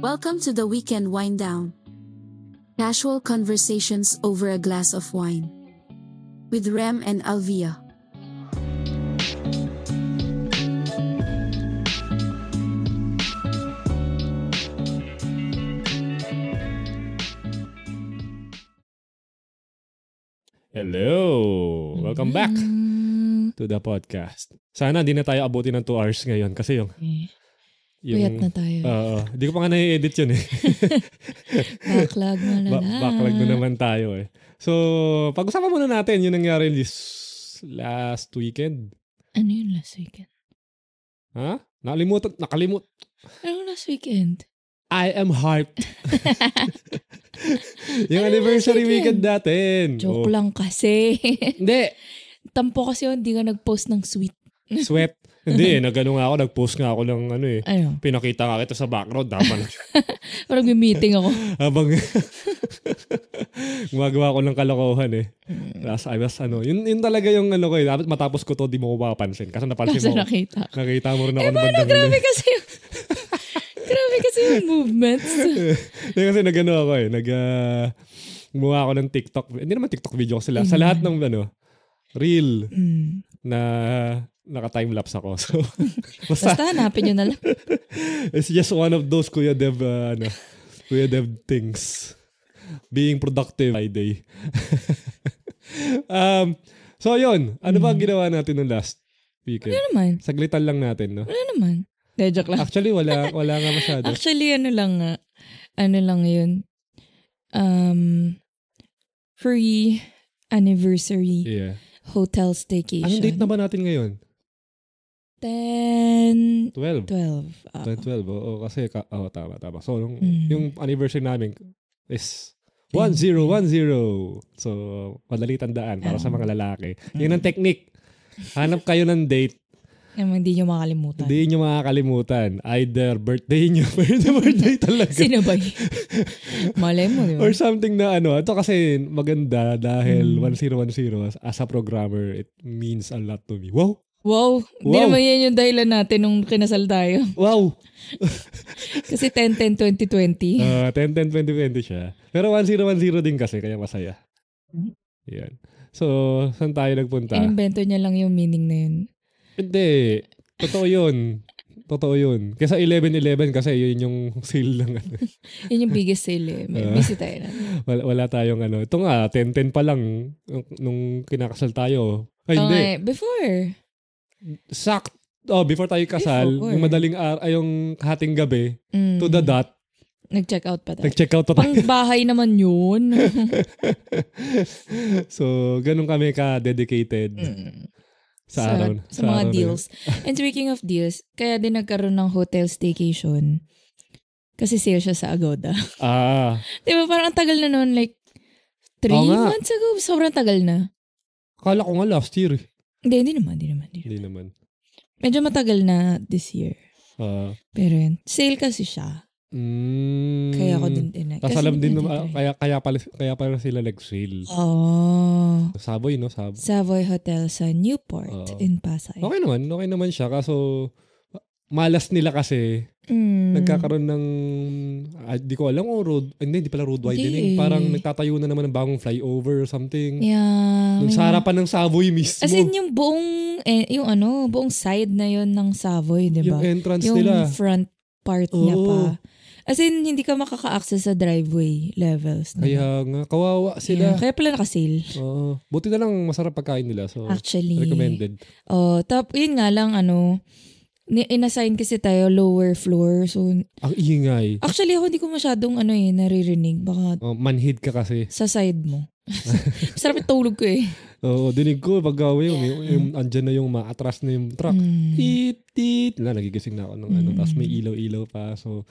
Welcome to the weekend wind down. Casual conversations over a glass of wine. With Rem and Alvia. Hello! Welcome back mm-hmm. to the podcast. Sana hindi na tayo abutin ng 2 hours ngayon kasi yung yung, Puyat na tayo. Oo. Uh, di ko pa nga na edit yun eh. backlog na na. Ba- backlog na naman tayo eh. So, pag-usapan muna natin yung nangyari this last weekend. Ano yung last weekend? Ha? Nakalimutan, nakalimut. Ano last weekend? I am hyped. yung ano anniversary weekend? weekend natin. Joke oh. lang kasi. hindi. Tampo kasi hindi ka nag-post ng sweet. sweat. Hindi eh, nagano nga ako, nag-post nga ako ng ano eh. Ano? Pinakita nga kita sa background, tama na. Parang may meeting ako. Habang gumagawa ko ng kalokohan eh. Last, hmm. I was ano, yun, yun talaga yung ano ko eh. matapos ko to, di mo ko mapapansin. Kasi napansin kasi mo. nakita. Nakita mo rin ako eh, ng grabe eh. kasi yung, grabe kasi yung movements. eh, kasi nagano ako eh. Nag, uh, gumawa ako ng TikTok. Hindi naman TikTok video ko sila. Sa mm. lahat ng ano, reel. Mm na naka-timelapse ako. So, basta, basta hanapin nyo na lang. It's just one of those Kuya Dev, uh, ano, Kuya Dev things. Being productive day. um, so, yun. Ano mm. ba ang mm-hmm. ginawa natin nung last weekend? Ano naman? Saglitan lang natin, no? Ano naman? De, joke lang. Actually, wala, wala nga masyado. Actually, ano lang nga. Ano lang yun. Um, free anniversary. Yeah hotel staycation. Anong date na ba natin ngayon? 10... 12. 12. Uh, 10, 12. Oo, oh, kasi, ka, oh, tama, tama. So, yung, mm. yung anniversary namin is 1010. So, madali tandaan para um, sa mga lalaki. Yun mm. ang technique. Hanap kayo ng date Um, hindi nyo makakalimutan. Hindi nyo makakalimutan. Either birthday nyo, birthday, birthday talaga. Sinabay. Malay mo, di ba? Or something na ano. Ito kasi maganda dahil mm. 1010 as a programmer, it means a lot to me. Wow! Wow! Hindi wow. naman yan yung dahilan natin nung kinasal tayo. Wow! kasi 10-10-2020. Uh, 10-10-2020 siya. Pero 1010 din kasi, kaya masaya. Hmm. Yan. So, saan tayo nagpunta? Inimbento niya lang yung meaning na yun. Hindi. Totoo yun. Totoo yun. Kesa 11-11 kasi yun yung sale lang. Ano. yun yung biggest sale eh. May ah. busy tayo na. Wala, wala tayong ano. Ito nga, 10-10 pa lang nung kinakasal tayo. Ay, oh, hindi. Eh. before. Sak. Oh, before tayo kasal, before. yung madaling ar- ay yung hating gabi, mm. to the dot, Nag-check out pa tayo. Nag-check out pa tayo. Pang bahay naman yun. so, ganun kami ka-dedicated. Mm sa, sa, araw, sa, sa mga araw deals. And speaking of deals, kaya din nagkaroon ng hotel staycation kasi sale siya sa Agoda. Ah. Di ba parang ang tagal na noon, like three oh, months ago. Sobrang tagal na. Kala ko nga last year eh. Hindi, hindi naman, hindi naman. Hindi naman. Medyo matagal na this year. Ah. Pero yun, sale kasi siya. Mm. Kaya ako din din. Tapos alam din, din, ah, naman, kaya, kaya, pala, kaya pala sila nag-sale. Oh. Savoy, no? Savoy. Savoy Hotel sa Newport oh. in Pasay. Okay naman. Okay naman siya. Kaso, malas nila kasi. Mm. Nagkakaroon ng, ah, ko alam, oh, road, hindi, hindi pala road widening. Di. Parang eh. nagtatayo na naman ng bagong flyover or something. Yeah. Nung sa harapan ng Savoy mismo. As in, yung buong, eh, yung ano, buong side na yon ng Savoy, di ba? Yung entrance yung nila. Yung front part Oo. niya pa. As in, hindi ka makaka-access sa driveway levels. Na. Kaya nga, kawawa sila. Yeah, kaya pala nakasail. Oo. Uh, buti na lang masarap pagkain nila. So, Actually. Recommended. Oh, uh, tap, yun nga lang, ano, inassign kasi tayo lower floor. So, Ang ingay. Actually, ako hindi ko masyadong ano eh, naririnig. Baka... Oh, manhid ka kasi. Sa side mo. Sarap tulog ko eh. Oo, dinig ko pag uh, yung, yung, yung andyan na yung maatras na yung truck. Mm. Tit, tit. Na, nagigising na ako ng mm. ano. Hmm. Tapos may ilaw-ilaw pa. So,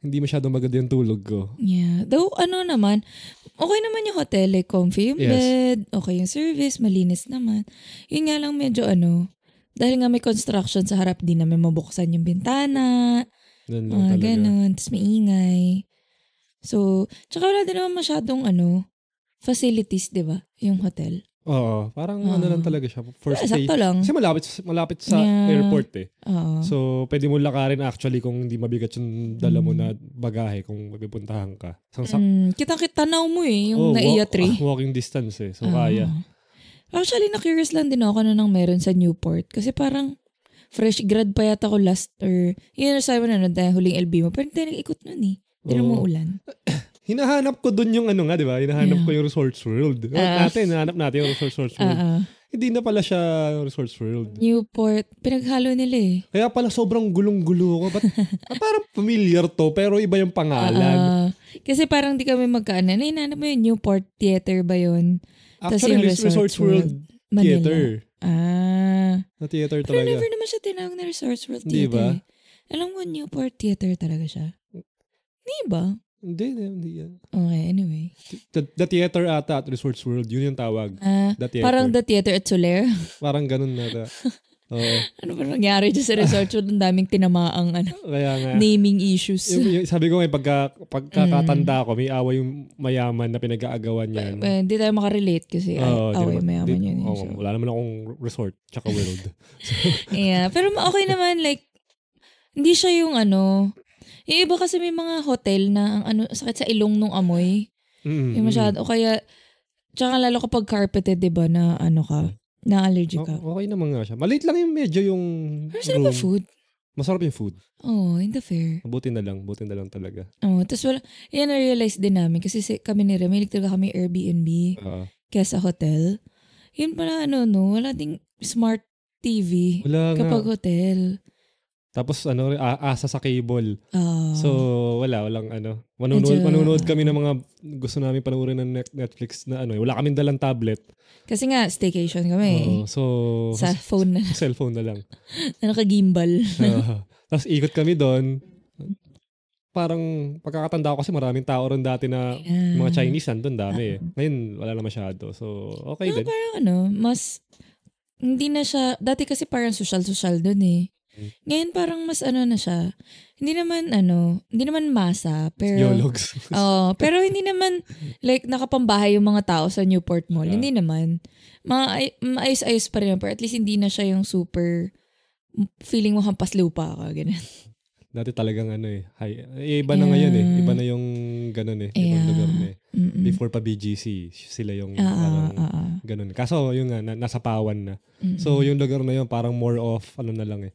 hindi masyadong maganda yung tulog ko. Yeah. Though ano naman, okay naman yung hotel, like eh, comfy yung yes. bed, okay yung service, malinis naman. Yun nga lang medyo ano, dahil nga may construction sa harap, di namin mabuksan yung bintana. Ganun lang mga talaga. ganun, tapos maingay. So, tsaka wala din naman masyadong ano, facilities, di ba? Yung hotel. Oo, parang ano lang mm. talaga siya. First Wala, eh, day. lang. Kasi malapit, malapit sa Yeah. airport eh. Oo. So, pwede mo lakarin actually kung hindi mabigat yung dala mo na mm. bagahe kung magpupuntahan ka. Isang sak- mm, kitang-kita na mo eh, yung oh, naiya wa- tree. walking distance eh. So, kaya. Actually, na-curious lang din ako ano nang meron sa Newport. Kasi parang fresh grad pa yata ako last or yun na sabi mo na huling LB mo. Pero hindi ikot nun eh. Hindi Oo. mo ulan. hinahanap ko doon yung ano nga, di ba? Hinahanap yeah. ko yung Resorts World. Uh, natin, hinahanap natin yung Resorts ah, World. Uh-uh. Hindi na pala siya Resorts World. Newport. Pinaghalo nila eh. Kaya pala sobrang gulong-gulo ko. Ba't, parang familiar to, pero iba yung pangalan. uh Kasi parang di kami magkaano. Ano, hinahanap mo yung Newport Theater ba yun? Actually, yung Resorts, Resorts World, World Theater. Ah. Na theater talaga. Pero never naman siya tinawag na Resorts World Theater. Di ba? Eh. Alam mo, Newport Theater talaga siya. Di ba? Hindi, hindi yan. Okay, anyway. The, the Theater ata at Resorts World, yun yung tawag. Ah, the theater. Parang The Theater at Soler. parang ganun na. Oo. ano ba nangyari dyan sa resort? World? Ang daming tinamaang ano, Kaya nga, naming issues. Yung, yung, sabi ko nga, eh, pagka, pagkakatanda mm. ko, may awa yung mayaman na pinag-aagawan niya. Ano. Hindi tayo makarelate kasi Oo, ay, away naman- mayaman di- yun. eh. So, wala naman akong resort, tsaka world. yeah. Pero okay naman, like, hindi siya yung ano, yung eh, iba kasi may mga hotel na ang ano, sakit sa ilong nung amoy. Mm-hmm. Yung masyado. O kaya, tsaka lalo kapag carpeted, di ba, na ano ka, na allergic ka. O- okay naman nga siya. Malit lang yung medyo yung Pero sarap food. Masarap yung food. Oo, oh, in the fair. Buti na lang, buti na lang talaga. Oo, oh, tapos wala, yan na-realize din namin kasi kami ni Ramilik talaga kami Airbnb uh-huh. kaya sa hotel. Yun pala ano no, wala ding smart TV wala kapag nga. hotel. Tapos ano, aasa sa cable. Oh. So wala, walang ano. Manunood, Medyo, manunood kami ng mga gusto namin panoorin ng Netflix na ano. Wala kaming dalang tablet. Kasi nga, staycation kami. Oh, so, sa phone na lang. Cellphone na lang. na naka-gimbal. uh, tapos ikot kami doon. Parang pagkakatanda ko kasi maraming tao ron dati na uh, mga Chinese doon dami eh. Ah. Ngayon, wala na masyado. So, okay no, din. Parang ano, mas hindi na siya, dati kasi parang social-social doon eh. Ngayon parang mas ano na siya. Hindi naman ano, hindi naman masa, pero Yologs. oh, pero hindi naman like nakapambahay yung mga tao sa Newport Mall. Uh, hindi naman. Maayos-ayos pa rin pero at least hindi na siya yung super feeling mo hampas lupa ka, ganun. Dati talagang ano eh, high, eh, iba na yeah. ngayon eh. Iba na yung ganun eh. Yeah. Ibang lugar na eh. Mm-mm. Before pa BGC, sila yung uh, parang uh, uh. ganun. Kaso yun nga, na, nasa pawan na. Mm-mm. So yung lugar na yun parang more of ano na lang eh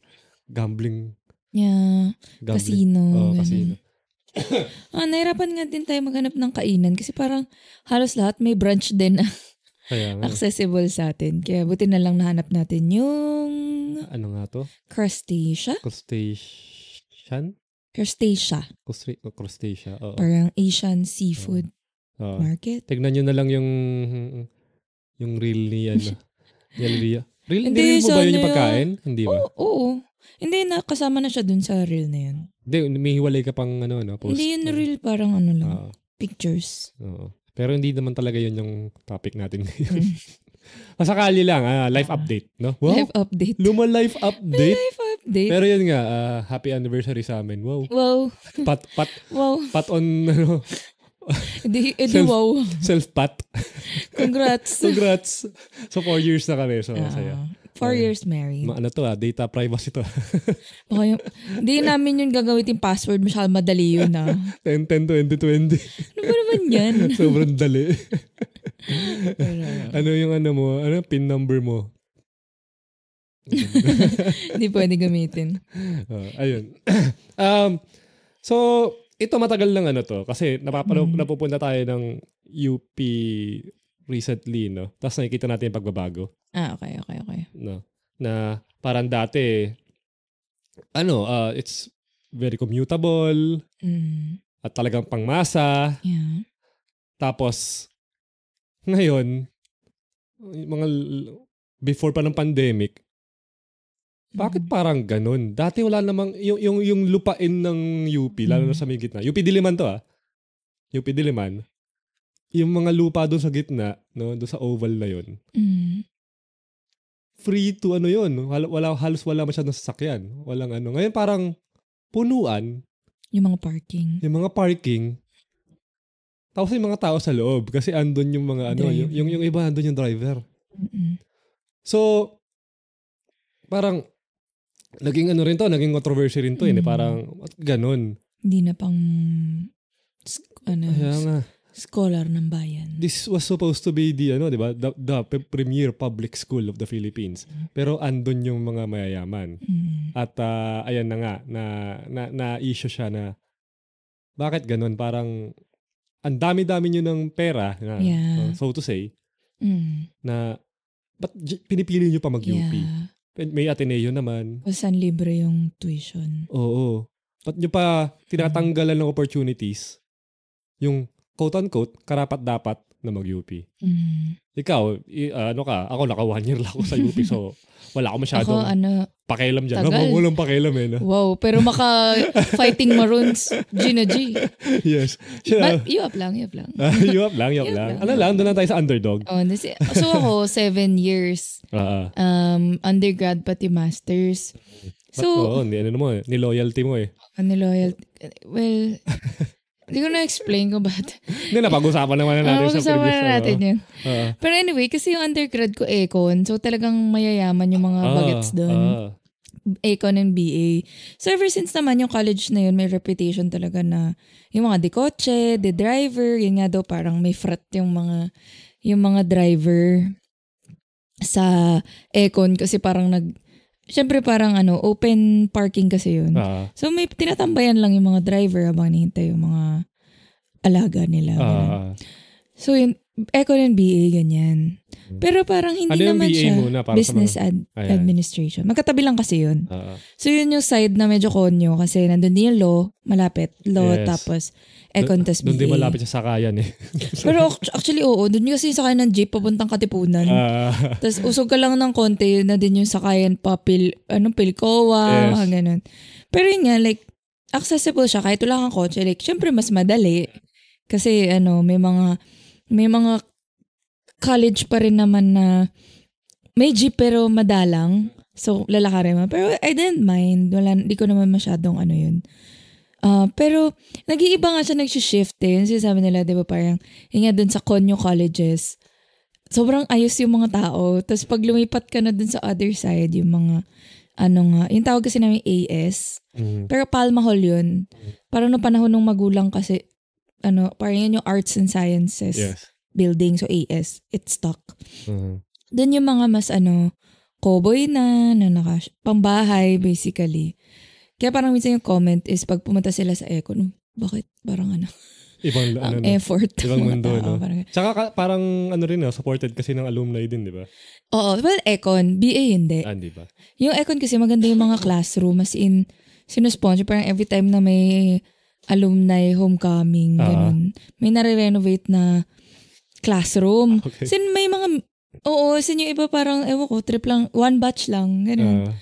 gambling. Yeah. Gambling. Casino. Oh, ganun. casino. ah, nahirapan nga din tayo maghanap ng kainan kasi parang halos lahat may brunch din na accessible sa atin. Kaya buti na lang nahanap natin yung... Ano nga to? Crustacea? Crustacean? Crustacea. Crustri- oh, crustacea, oo. Parang Asian seafood oo. Oo. market. Tignan nyo na lang yung yung reel ni ano. Yalria. Real, hindi, Hindi, mo ba yun yung ano yun? pagkain? Hindi ba? Oo, oo. Hindi, na, kasama na siya dun sa reel na yun. Hindi, humihiwalay ka pang ano, ano, post. Hindi, yun reel parang ano lang, Oo. pictures. Oo. Pero hindi naman talaga yun yung topic natin ngayon. Mm. Masakali lang, ah, life update, no? Wow, Live update. luma life update. Live update. Pero yun nga, ah, happy anniversary sa amin. Wow. wow. Pat, pat, Wow. pat on, ano, Edi, edi Self- wow. self-pat. Congrats. Congrats. So, four years na kami. So, masaya. Ah. Four uh, years married. Ma- ano to ah, data privacy to. okay, hindi namin yun gagawin yung password. Masyadong madali yun ah. 10, 10, 20, 20. Ano ba naman yan? Sobrang dali. ano yung ano mo? Ano yung pin number mo? Hindi pwede gamitin. Uh, ayun. um, so, ito matagal lang ano to. Kasi napapalo, mm. napupunta tayo ng UP recently, no? Tapos nakikita natin yung pagbabago. Ah, okay, okay, okay. No. Na parang dati, ano, uh, it's very commutable mm. at talagang pangmasa. Yeah. Tapos, ngayon, mga before pa ng pandemic, bakit mm. parang ganun? Dati wala namang, yung, yung, yung lupain ng UP, lalo na mm. sa may gitna. UP Diliman to ah. UP Diliman. Yung mga lupa doon sa gitna, no, doon sa oval na yon mm free to ano yun. Wala, wala, halos wala masyadong sasakyan. Walang ano. Ngayon parang punuan. Yung mga parking. Yung mga parking. Tapos yung mga tao sa loob kasi andun yung mga ano, yung, yung, yung iba andun yung driver. Mm-mm. So, parang naging ano rin to, naging controversy rin to eh, mm. eh. Parang, at ganun. Hindi na pang, ano, Kaya nga. Scholar ng bayan. This was supposed to be the, ano, di ba, the, the premier public school of the Philippines. Pero andun yung mga mayayaman. Mm. At uh, ayan na nga, na, na, na issue siya na, bakit ganun? Parang, ang dami-dami nyo ng pera, na, yeah. uh, so to say, mm. na, ba't pinipili nyo pa mag-UP? Yeah. May Ateneo naman. Kung saan libre yung tuition. Oo. Ba't nyo pa tinatanggalan ng opportunities? Yung quote-unquote, karapat-dapat na mag-UP. Mm. Ikaw, i- uh, ano ka? Ako, naka one year lang ako sa UP. so, wala ako masyadong ako, ano, pakialam dyan. Tagal. Ako, walang pakialam eh. No? Wow, pero maka Fighting Maroons, Gina G. Yes. Siya, But, you up lang, you up lang. uh, you up lang, you lang. Ano lang, doon lang tayo sa underdog. Oh, nasi- so ako, seven years. Uh-huh. Um, undergrad pati masters. so, oo, oh, ano mo, ni eh, niloyalty mo eh. Uh, niloyalty. Well, hindi ko na-explain kung bakit. Hindi, napag-usapan naman na natin uh, sa previous. napag na natin ano. yun. Uh, Pero anyway, kasi yung undergrad ko econ, so talagang mayayaman yung mga uh, bagets doon. Uh, ah. econ and BA. So ever since naman yung college na yun, may reputation talaga na yung mga dekotse, the driver, yun nga daw parang may frat yung mga yung mga driver sa econ kasi parang nag syempre parang ano, open parking kasi yun. Uh-huh. So may tinatambayan lang yung mga driver habang hinihintay yung mga alaga nila. Uh-huh. So yun, Econ and BA, ganyan. Hmm. Pero parang hindi ano naman BA siya muna, para business ad- administration. Magkatabi lang kasi yun. Uh-huh. So yun yung side na medyo konyo kasi nandun din yung law, malapit, law, yes. tapos econ, tapos BA. Doon din malapit siya sakayan eh. Pero actually oo, doon kasi yung sakayan ng jeep papuntang Katipunan. Uh-huh. Tapos usog ka lang ng konti, na din yung sakayan pa, pil, anong Pilcoa, yes. mga Pero yun nga, like, accessible siya kahit wala kang kotse. Like, syempre mas madali. Kasi ano, may mga may mga college pa rin naman na may jeep pero madalang. So, lalakari mo. Pero I didn't mind. Wala, di ko naman masyadong ano yun. Uh, pero, nag-iiba nga siya nag-shift eh. Yung sinasabi nila, di ba parang, yun nga dun sa Konyo Colleges, sobrang ayos yung mga tao. Tapos pag lumipat ka na dun sa other side, yung mga, ano nga, yung tawag kasi namin AS. Mm-hmm. Pero Palma Hall yun. Parang no panahon ng magulang kasi, ano, parang yan yung arts and sciences yes. building, so AS, it's stuck. Mm-hmm. Doon yung mga mas ano, cowboy na, na naka, pambahay basically. Kaya parang minsan yung comment is pag pumunta sila sa eco, no, bakit parang ano, ibang ang ano, effort. Ibang mundo, tao, no? Parang, Tsaka ka, parang ano rin, no? supported kasi ng alumni din, di ba? Oo. Well, econ. BA hindi. Ah, di ba? Yung econ kasi maganda yung mga classroom. As in, sinosponsor. Parang every time na may alumni homecoming, uh-huh. May nare-renovate na classroom. Okay. Sin may mga, oo, sin yung iba parang, ewan ko, trip lang, one batch lang, ganun. Uh-huh.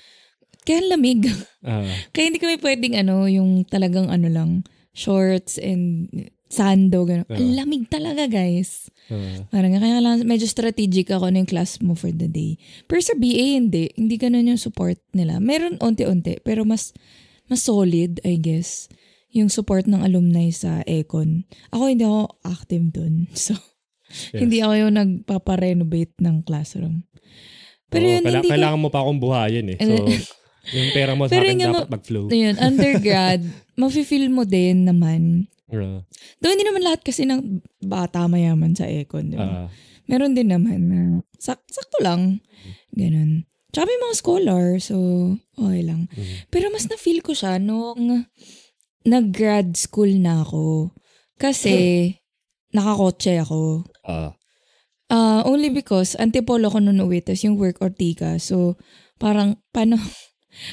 Kaya lamig. Uh-huh. Kaya hindi kami pwedeng ano, yung talagang ano lang, shorts and sando, ganun. Uh-huh. Lamig talaga, guys. Uh-huh. Parang kaya lang, medyo strategic ako na class mo for the day. Pero sa BA, hindi. Hindi ganun yung support nila. Meron unti-unti, pero mas, mas solid, I guess yung support ng alumni sa Econ. Ako hindi ako active dun. So, yes. hindi ako yung nagpaparenovate ng classroom. Pero Oo, yun, kaila- hindi kailangan ko, mo pa akong buhayin eh. Ano? So, yung pera mo sa akin yun, dapat mag-flow. Yun, undergrad, mafe-feel mo din naman. Yeah. Though hindi naman lahat kasi ng bata mayaman sa Econ. Diba? ba? Uh, Meron din naman na sak sakto lang. Ganun. Tsaka may mga scholar, so okay lang. Mm-hmm. Pero mas na-feel ko siya nung nag-grad school na ako. Kasi, hmm. nakakotse ako. Ah. Uh, only because, antipolo ko noon uwi, tapos yung work Ortiga. So, parang, paano,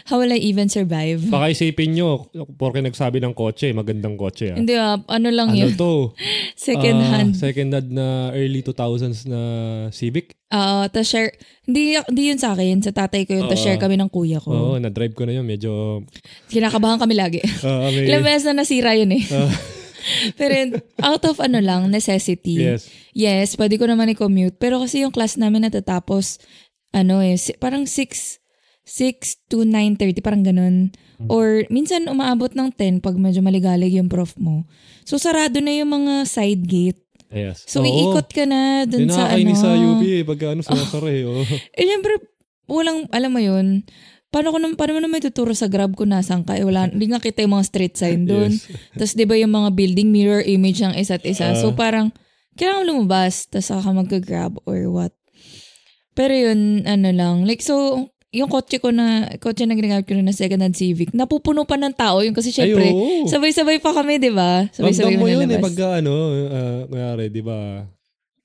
How will I even survive? Baka isipin nyo, porke nagsabi ng kotse, magandang kotse. Ah. Hindi ah, ano lang ano yun? Ano to? second uh, hand. Second hand na early 2000s na Civic. Oo, uh, to share. Hindi, hindi yun sa akin. Sa tatay ko yun, uh, to share kami ng kuya ko. Oo, uh, na-drive ko na yun. Medyo... Kinakabahan kami lagi. Uh, may... beses na nasira yun eh. Uh, pero out of ano lang, necessity. Yes. Yes, pwede ko naman i-commute. Pero kasi yung class namin natatapos, ano eh, parang 6 6 to 9.30, parang ganun. Hmm. Or minsan umaabot ng 10 pag medyo maligalig yung prof mo. So sarado na yung mga side gate. Yes. So Oo. iikot ka na dun sa ano. sa UB eh, pag ano sa eh. Oh. Eh syempre, walang, alam mo yun, paano ko naman, paano mo naman tuturo sa Grab ko nasaan ka? Eh, wala, hindi nga kita yung mga street sign doon. Yes. Tapos di ba yung mga building mirror image ng isa't isa? so ah. parang, kailangan lumabas, tapos saka ka mag-grab or what. Pero yun, ano lang. Like, so, yung kotse ko na, kotse na ginagamit ko na second hand Civic, napupuno pa ng tao yun kasi syempre, Ay, sabay-sabay pa kami, di ba? Sabay-sabay Ramdam mo yun eh, pagka ano, uh, di ba,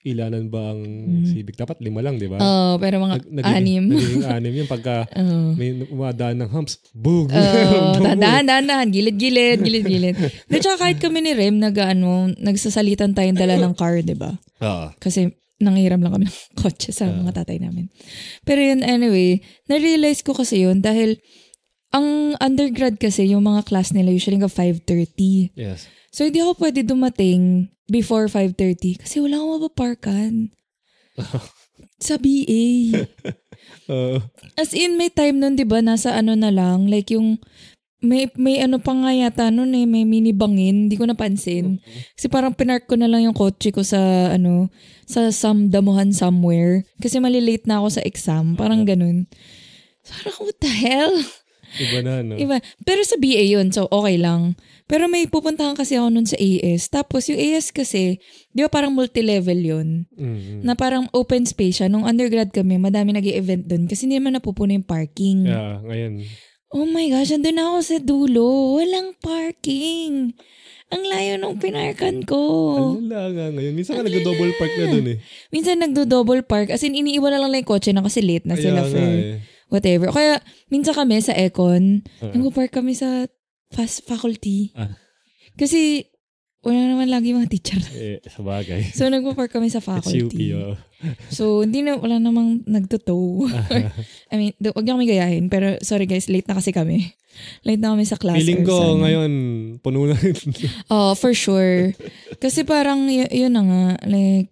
ilanan ba ang mm. Civic? Dapat lima lang, di ba? Oo, oh, pero mga Nag- anim. Nagiging anim yung pagka oh. may umadaan ng humps, boog! Oo, dahan, dahan, dahan, gilid-gilid, gilid-gilid. Pero tsaka kahit kami ni Rem, nag, ano, nagsasalitan tayong dala ng car, di ba? Oo. Ah. Kasi nangiram lang kami ng kotse sa mga ah. tatay namin. Pero yun, anyway, na-realize ko kasi yun dahil ang undergrad kasi, yung mga class nila usually hanggang 5.30. Yes. So, hindi ako pwede dumating before 5.30 kasi wala akong mapaparkan. sa BA. uh. As in, may time nun, di ba, nasa ano na lang, like yung may may ano pa nga yata noon eh, may mini bangin, hindi ko napansin. Kasi parang pinark ko na lang yung kotse ko sa ano, sa some damuhan somewhere kasi malilate na ako sa exam, parang ganun. Parang what the hell? Iba na, no? Iba. Pero sa BA yun, so okay lang. Pero may pupuntahan kasi ako nun sa AS. Tapos yung AS kasi, di ba parang multi-level yun? Mm-hmm. Na parang open space siya. Nung undergrad kami, madami nag event dun kasi hindi naman napupuno yung parking. Yeah, ngayon. Oh my gosh, andun na ako sa dulo. Walang parking. Ang layo nung pinarkan ko. Ang lala ngayon. Minsan ka nagdo-double park na dun eh. Minsan nagdo-double park. As in, iniiwan na lang na yung kotse na kasi late na sila for eh. whatever. Kaya, minsan kami sa Econ, uh-huh. Ah. nag-park kami sa fast faculty. Ah. Kasi una naman lagi mga teacher. Eh, sa bagay. So, nagpo-park kami sa faculty. It's oh. UP, so, hindi na, wala namang nagtutow. I mean, do, wag niyo kami gayahin. Pero, sorry guys, late na kasi kami. Late na kami sa class. Feeling ko ngayon, puno na rin. oh, for sure. Kasi parang, y- yun na nga, like,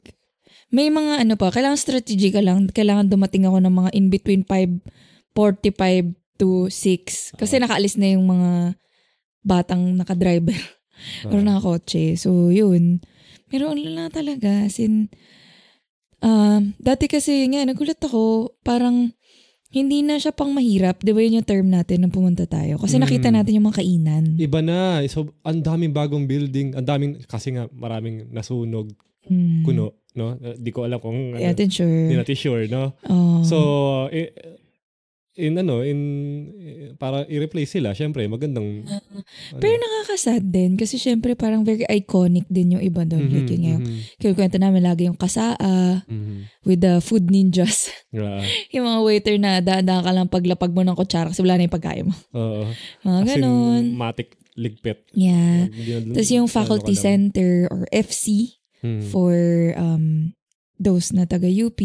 may mga ano pa, kailangan strategy ka lang. Kailangan dumating ako ng mga in between 5.45 to 6. Kasi uh-huh. nakaalis na yung mga batang nakadriver or uh-huh. nakakotse. So, yun. Meron lang talaga. As in, uh, dati kasi, nga, nagulat ako, parang, hindi na siya pang mahirap. Di ba yun yung term natin nung pumunta tayo? Kasi mm. nakita natin yung mga kainan. Iba na. So, ang daming bagong building. Ang daming, kasi nga, maraming nasunog, mm. kuno, no? Di ko alam kung... Hindi ano, natin sure. Hindi natin sure, no? Oh. So, eh, in ano, in, para i-replace sila, syempre, magandang... Uh, ano. Pero nakakasad din, kasi syempre parang very iconic din yung iba doon. Mm-hmm, like yun ngayon, mm-hmm. kinukwento namin lagi yung kasaa, mm-hmm. with the food ninjas. Yeah. yung mga waiter na daandaan ka lang paglapag mo ng kutsara kasi wala na yung pagkain mo. Oo. Mga uh, ganun. matik ligpit. Yeah. Tapos yung faculty ano center or FC mm-hmm. for um, those na taga-UP.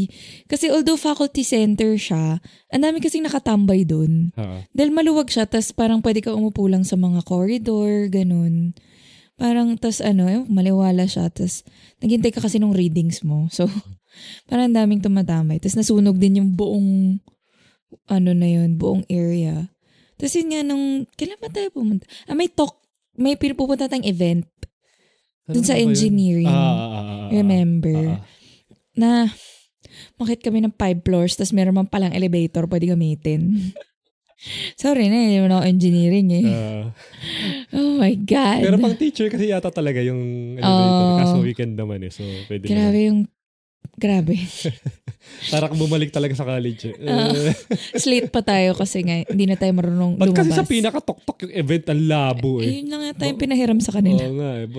Kasi although faculty center siya, ang dami kasing nakatambay doon. Uh-huh. Dahil maluwag siya, tas parang pwede ka umupo lang sa mga corridor, ganun. Parang, tas ano, eh, maliwala siya, tas naghintay ka kasi nung readings mo. So, parang daming tumatambay. Tas nasunog din yung buong, ano na yun, buong area. Tapos yun nga nung, kailan ba tayo pumunta? Ah, may talk, may pupunta tayong event. Ano doon sa engineering. Ah ah ah, ah, ah, ah, remember? Ah, ah na makit kami ng five floors tapos meron man palang elevator pwede gamitin. Sorry na, hindi eh, mo engineering eh. Uh, oh my God. Pero pang teacher kasi yata talaga yung elevator. Oh, kaso weekend naman eh. So, pwede Grabe naman. yung Grabe. Para kang bumalik talaga sa college. Eh. Uh, slate pa tayo kasi nga, hindi na tayo marunong Ba't lumabas. kasi sa pinakatoktok yung event ang labo eh. Ayun lang nga tayong pinahiram sa kanila. Oo nga eh.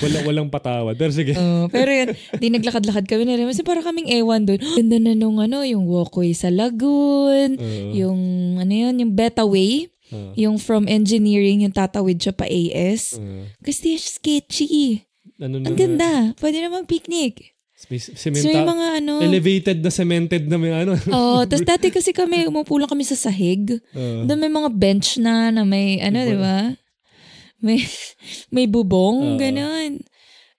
Wala, walang patawad. Pero sige. Uh, pero yun, di naglakad-lakad kami na rin. Kasi parang kaming ewan doon. Ganda na nung ano, yung walkway sa lagoon, uh, yung ano yun, yung Betaway. Uh, yung from engineering, yung tatawid siya pa AS. Uh, kasi sketchy. Ano Ang ganda. Na? Pwede namang picnic. Sementa, so yung mga ano, elevated na cemented na may ano. Oo, oh, tapos dati kasi kami, umupula kami sa sahig. Uh, Doon may mga bench na na may ano, di ba? May, may bubong, uh, ganun.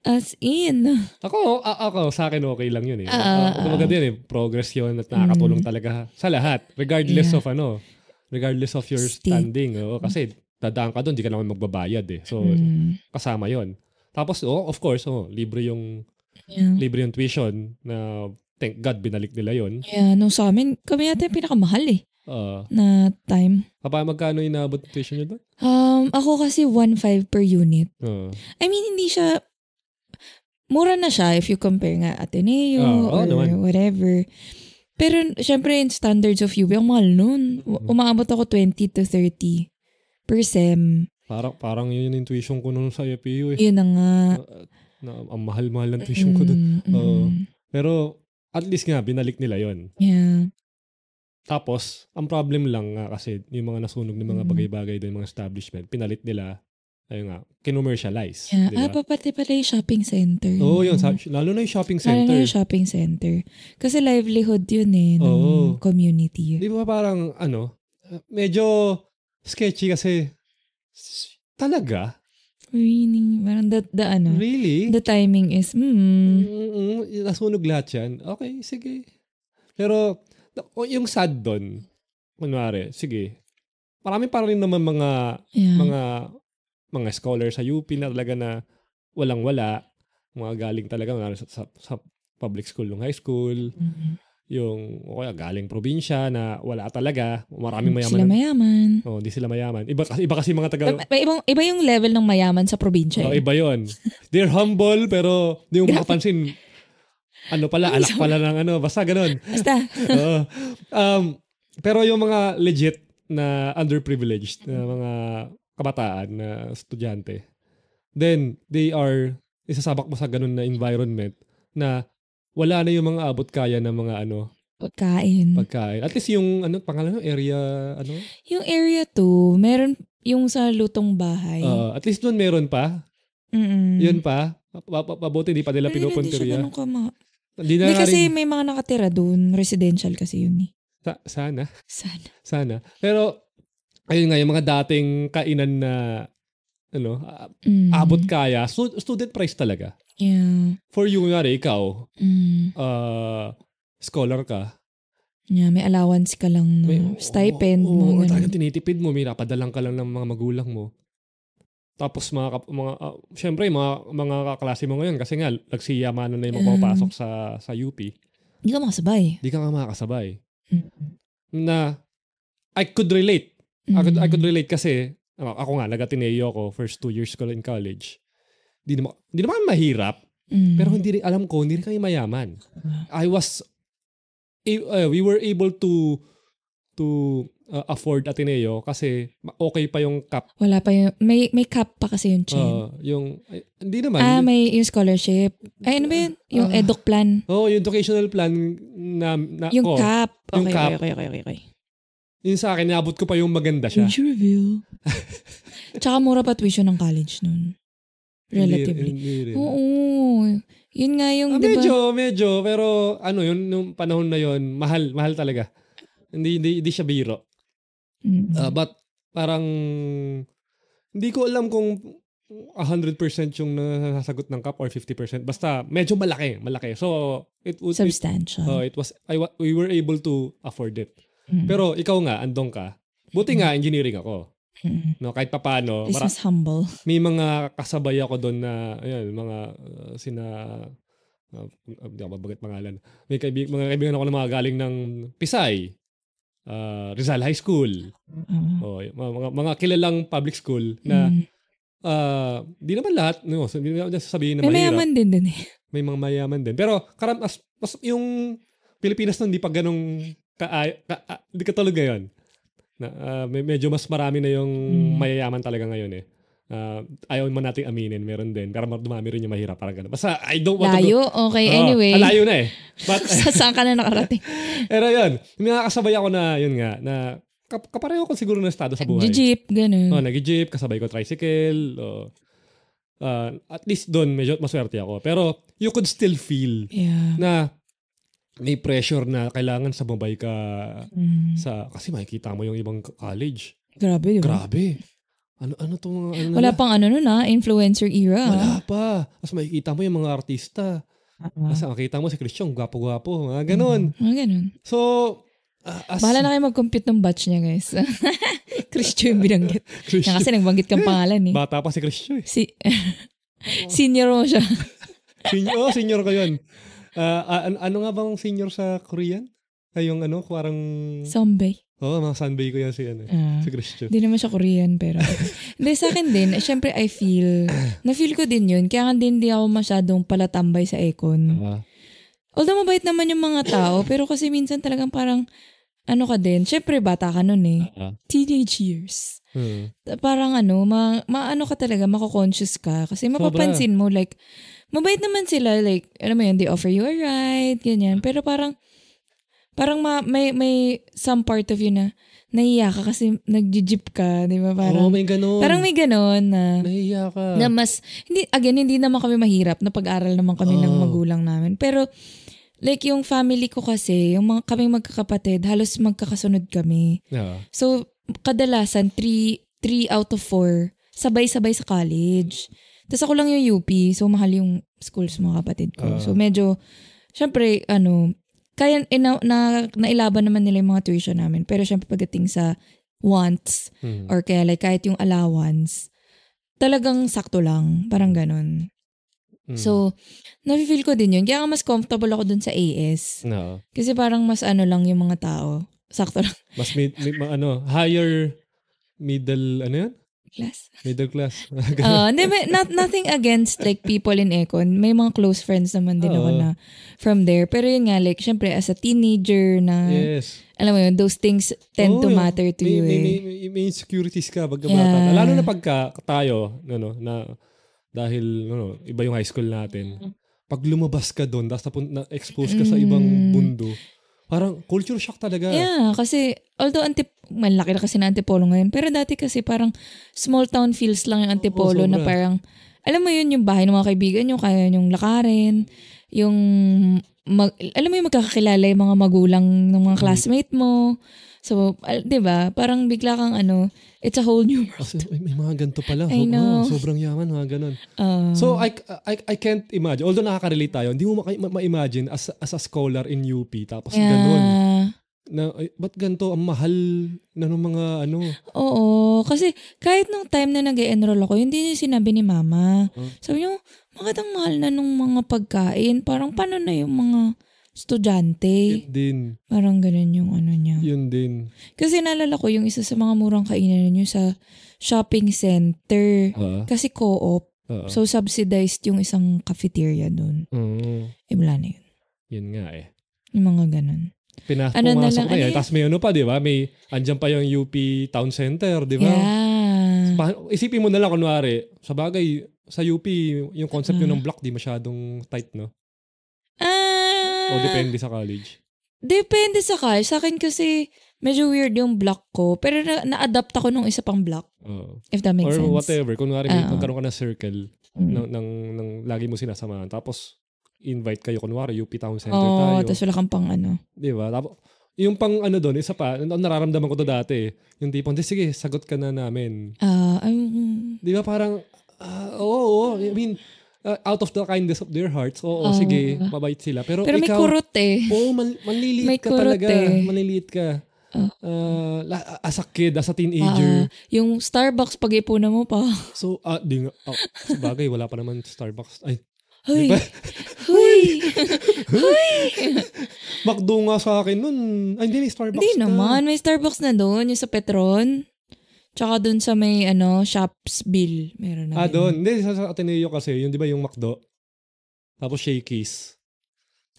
As in. Ako, a- ako, sa akin okay lang yun eh. Uh, uh, uh, Kumbaga din eh, progress yun at nakakatulong mm. talaga sa lahat. Regardless yeah. of ano, regardless of your State. standing. Oo, kasi dadaan ka doon, di ka naman magbabayad eh. So, mm. kasama yon Tapos, oh, of course, oh, libre yung yeah. libre yung tuition na thank God binalik nila yon Yeah, nung no, sa amin, kami yata yung pinakamahal eh uh, na time. Papa, magkano inabot tuition nyo doon? Um, ako kasi 1.5 per unit. Uh, I mean, hindi siya, mura na siya if you compare nga Ateneo uh, or oh, whatever. Pero syempre in standards of UB, ang mahal nun. Mm-hmm. Umaabot ako 20 to 30 per sem. Parang, parang yun yung tuition ko noon sa IPU eh. Yun na nga. Uh, na, ang mahal-mahal ng tuition mm, ko doon. Uh, Pero at least nga, binalik nila yon Yeah. Tapos, ang problem lang nga kasi yung mga nasunog ng mga mm. bagay-bagay doon, mga establishment, pinalit nila, ayun nga, kinumercialize. Yeah. Diba? Ah, pa, pati pala yung shopping center. Oo, oh, yun. lalo na yung shopping center. Lalo na yung shopping center. Kasi livelihood yun eh, ng oh. community. Di ba parang, ano, medyo sketchy kasi talaga, Meaning, parang the, the ano. Really? The timing is, hmm. mm. Mm-mm, nasunog lahat yan. Okay, sige. Pero, yung sad doon, kunwari, sige, marami pa rin naman mga, yeah. mga, mga scholar sa UP na talaga na walang-wala, mga galing talaga sa, sa, sa public school ng high school, mm-hmm. yung o kaya galing probinsya na wala talaga, maraming mayaman. Sila mayaman. Oh, hindi sila mayaman. Iba kasi iba kasi mga taga iba, iba, iba yung level ng mayaman sa probinsya. Oh, eh. iba 'yon. They're humble pero hindi mo makapansin ano pala, alak pala ng ano, basta ganun. Basta. Oo. Um, pero yung mga legit na underprivileged na mga kabataan na estudyante, then they are isasabak mo sa ganun na environment na wala na yung mga abot kaya ng mga ano, Pagkain. Pagkain. At least yung ano pangalan ng area ano? Yung area to, meron yung sa lutong bahay. Uh, at least doon meron pa. mm Yun pa. Mabuti hindi pa nila pinupuntirya. Hindi siya ganun kama- hindi na kasi rin. may mga nakatira doon. Residential kasi yun eh. Sa- sana. Sana. Sana. Pero, ayun nga, yung mga dating kainan na ano, mm. abot kaya, so, student price talaga. Yeah. For you, nari, ikaw, mm. uh, scholar ka. Yeah, may allowance ka lang na may, stipepend oh, mo. Oo, talagang tinitipid mo, may napadalang ka lang ng mga magulang mo. Tapos mga, mga uh, syempre, mga, mga kaklase mo ngayon kasi nga, nagsiyaman na yung mapapasok mm. sa, sa UP. Hindi ka makasabay. Hindi ka nga Mm-hmm. Na, I could relate. Mm-hmm. I, could, I could relate kasi, ako nga, nagatineyo ako, first two years ko in college. Hindi naman, hindi naman mahirap, mm-hmm. pero hindi rin, alam ko, hindi rin kami mayaman. Ah. I was, uh, we were able to to uh, afford Ateneo kasi okay pa yung cap. Wala pa yung may may cap pa kasi yung chain. Uh, yung ay, hindi naman. Ah, may yung scholarship. Ay, ano ba yun? Yung uh, ah. educ plan. Oh, yung educational plan na, na yung ko. Oh, cap. Okay, yung cap. Okay, okay, okay, okay. Yung sa akin, naabot ko pa yung maganda siya. you review. Tsaka mura pa tuition ng college noon. Relatively. Hindi, hindi Oo. Yun nga yung, ah, diba? Medyo, medyo. Pero ano, yun, nung panahon na yun, mahal, mahal talaga. Hindi, hindi, hindi siya biro. Mm-hmm. Uh, but parang hindi ko alam kung 100% yung nasasagot ng cup or 50%. Basta medyo malaki, malaki. So, it would substantial. It, uh, oh, it was I we were able to afford it. Mm-hmm. Pero ikaw nga andong ka. Buti nga mm-hmm. engineering ako. mm No, kahit papaano. This para, is humble. May mga kasabay ako doon na ayan, mga uh, sina uh, hindi ako mabagat pangalan. May kaibig, mga kaibigan ako na mga galing ng Pisay uh, Rizal High School. Mm-hmm. Oh, mga, mga kilalang public school na mm-hmm. uh, di naman lahat, no, sabi, sabihin na may mahirap. mayaman din din eh. May mga mayaman din. Pero karam, as, as, yung Pilipinas nun, hindi pa ganong ka, ka, ka, ah, di katulad ngayon. Na, uh, medyo mas marami na yung mm. mayayaman talaga ngayon eh. Uh, ayaw man nating aminin, meron din. Pero dumami rin yung mahirap. Parang ganun. Basta, I don't want layo? to... Layo? Okay, oh, anyway. Ah, layo na eh. But, Saan ka na nakarating? pero yun, may nakakasabay ako na, yun nga, na kapareho ko siguro ng estado sa buhay. Nag-jeep, ganun. Oh, nag-jeep, kasabay ko tricycle. Oh. Uh, at least doon, medyo maswerte ako. Pero you could still feel yeah. na may pressure na kailangan sa Mumbai ka mm. sa kasi makikita mo yung ibang college. Grabe yun. Grabe. Ano ano to mga... ano Wala na, pang ano nun ha, ah, influencer era. Wala pa. Tapos makikita mo yung mga artista. Uh-huh. makikita mo si Christian, gwapo-gwapo. Mga ganun. Mm, mga ganun. So, Uh, as... Bahala na kayo mag-compute ng batch niya, guys. Christian yung binanggit. Christian. Yan kasi nagbanggit kang pangalan eh. Bata pa si Christian eh. Si... senior mo siya. senior, oh, senior ko yun. Uh, an- ano nga bang senior sa Korean? Ay, yung ano, parang... Sombay. Oo, oh, mga sunbay ko yan si, ano, uh, si Christian. Hindi naman siya Korean, pero... Hindi, sa akin din, syempre I feel, na-feel ko din yun. Kaya din hindi ako masyadong palatambay sa econ. Uh-huh. Although mabait naman yung mga tao, pero kasi minsan talagang parang, ano ka din, syempre bata ka nun eh. Uh-huh. Teenage years. Hmm. Parang ano, ma, maano ka talaga, mako-conscious ka. Kasi mapapansin mo, like, mabait naman sila, like, alam mo yun, they offer you a ride, ganyan. Pero parang, parang ma- may, may some part of you na naiiyak ka kasi nagji-jeep ka, di ba? Parang, oh, may ganun. Parang may ganun na... Naiiyak ka. Na mas... Hindi, again, hindi naman kami mahirap. na pag aral naman kami oh. ng magulang namin. Pero, like, yung family ko kasi, yung mga kaming magkakapatid, halos magkakasunod kami. Yeah. So, kadalasan, 3 3 out of 4 sabay-sabay sa college. Tapos ako lang yung UP, so mahal yung schools sa mga kapatid ko. Uh. So, ah. medyo... Siyempre, ano, kaya ina, na, nailaban naman nila yung mga tuition namin. Pero syempre pagdating sa wants mm. or kaya like kahit yung allowance, talagang sakto lang. Parang ganun. Mm. So, nafe-feel ko din yun. Kaya mas comfortable ako dun sa AS. No. Kasi parang mas ano lang yung mga tao. Sakto lang. Mas mid, mid ano, higher middle, ano yun? class? Middle class. uh, hindi, may, not, nothing against like people in Econ. May mga close friends naman din ako na from there. Pero yun nga, like, syempre, as a teenager na, yes. alam mo yun, those things tend oh, to matter to may, you may, eh. May, may, may insecurities ka pagka yeah. bata. Lalo na pagka tayo, ano, na dahil ano, iba yung high school natin. Pag lumabas ka doon, tapos na-expose ka mm. sa ibang mm. mundo, parang culture shock talaga. Yeah, kasi although anti malaki na kasi na Antipolo ngayon. Pero dati kasi parang small town feels lang yung Antipolo Oo, sobra. na parang, alam mo yun, yung bahay ng mga kaibigan nyo, kaya yung lakarin, yung, mag, alam mo yung magkakakilala yung mga magulang ng mga mm. classmate mo. So, al- di ba? Parang bigla kang ano, it's a whole new world. Kasi may, may mga ganito pala. I Oo, know. Ah, sobrang yaman, mga ganun. Um, So I, I, I can't imagine. Although nakaka-relate tayo, hindi mo maka- ma- ma-imagine as, as a scholar in UP tapos yeah. ganun na ay, ba't ganito ang mahal na nung mga ano. Oo, kasi kahit nung time na nag enroll ako, hindi niya sinabi ni mama. Huh? Hmm. Sabi niyo, bakit ang mahal na nung mga pagkain? Parang paano na yung mga estudyante? Yun din. Parang ganun yung ano niya. Yun din. Kasi naalala ko yung isa sa mga murang kainan niyo sa shopping center. Huh? Kasi co-op. Uh-huh. So subsidized yung isang cafeteria doon. Mm. Uh-huh. Eh wala na yun. Yun nga eh. Yung mga ganun. Pinas, ano pumasok na, lang, na yan. Ano Tapos may ano pa, di ba? May, andyan pa yung UP Town Center, di ba? Yeah. isipin mo na lang, kunwari, sa bagay, sa UP, yung concept uh. ng block, di masyadong tight, no? Ah. Uh, o depende sa college? Depende sa college. Sa akin kasi, medyo weird yung block ko. Pero na- na-adapt ako nung isa pang block. Uh, if that makes or sense. Or whatever. Kunwari, uh, magkaroon ka ng circle mm. Mm-hmm. ng, ng, ng, lagi mo sinasamahan. Tapos, invite kayo, kunwari, UP Town Center oh, tayo. Oh, tapos wala kang pang ano. Di ba? yung pang ano doon, isa pa, nararamdaman ko to dati, yung tipong, di sige, sagot ka na namin. Ah, uh, um, Di ba parang, uh, oo, oo, I mean, uh, out of the kindness of their hearts, oo, uh, sige, mabait sila. Pero, pero ikaw, may kurot eh. Oo, oh, man, manliliit may ka talaga. Eh. Manliliit ka. Uh, uh, as a kid, as a teenager. Uh, yung Starbucks, pag-ipunan mo pa. So, uh, di nga, oh, sabagay, wala pa naman Starbucks. Ay, Hoy. Hoy. Hoy. Huy! nga sa akin nun. Ay, hindi, may Starbucks Hindi na. naman. May Starbucks na doon. Yung sa Petron. Tsaka doon sa may, ano, shops bill. Meron na. Ah, doon. Hindi, sa, Ateneo kasi. Yung, di ba, yung McDo. Tapos Shakey's.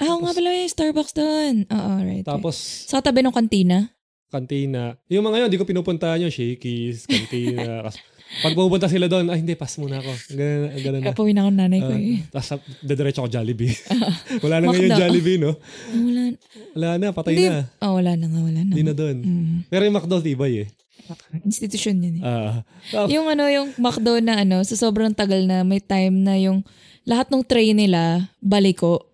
Ah, nga pala yung Starbucks doon. Oo, oh, ah, right. Tapos, right. sa tabi ng kantina? Kantina. Yung mga yun, di ko pinupuntahan yung Shakey's, kantina. Pag pupunta sila doon, ay hindi, pass muna ako. Ganun, ganun na. Kapawin ako nanay ko ah, eh. Uh, Tapos dediretso ako Jollibee. wala na ngayon Jollibee, no? Wala. Wala na, patay hindi. na. oh, wala na nga, wala na. Hindi na doon. Mm. Pero yung McDo, tibay eh. Institution yun eh. Uh, Yung ano, yung McDo na ano, sa so sobrang tagal na, may time na yung lahat ng tray nila, baliko.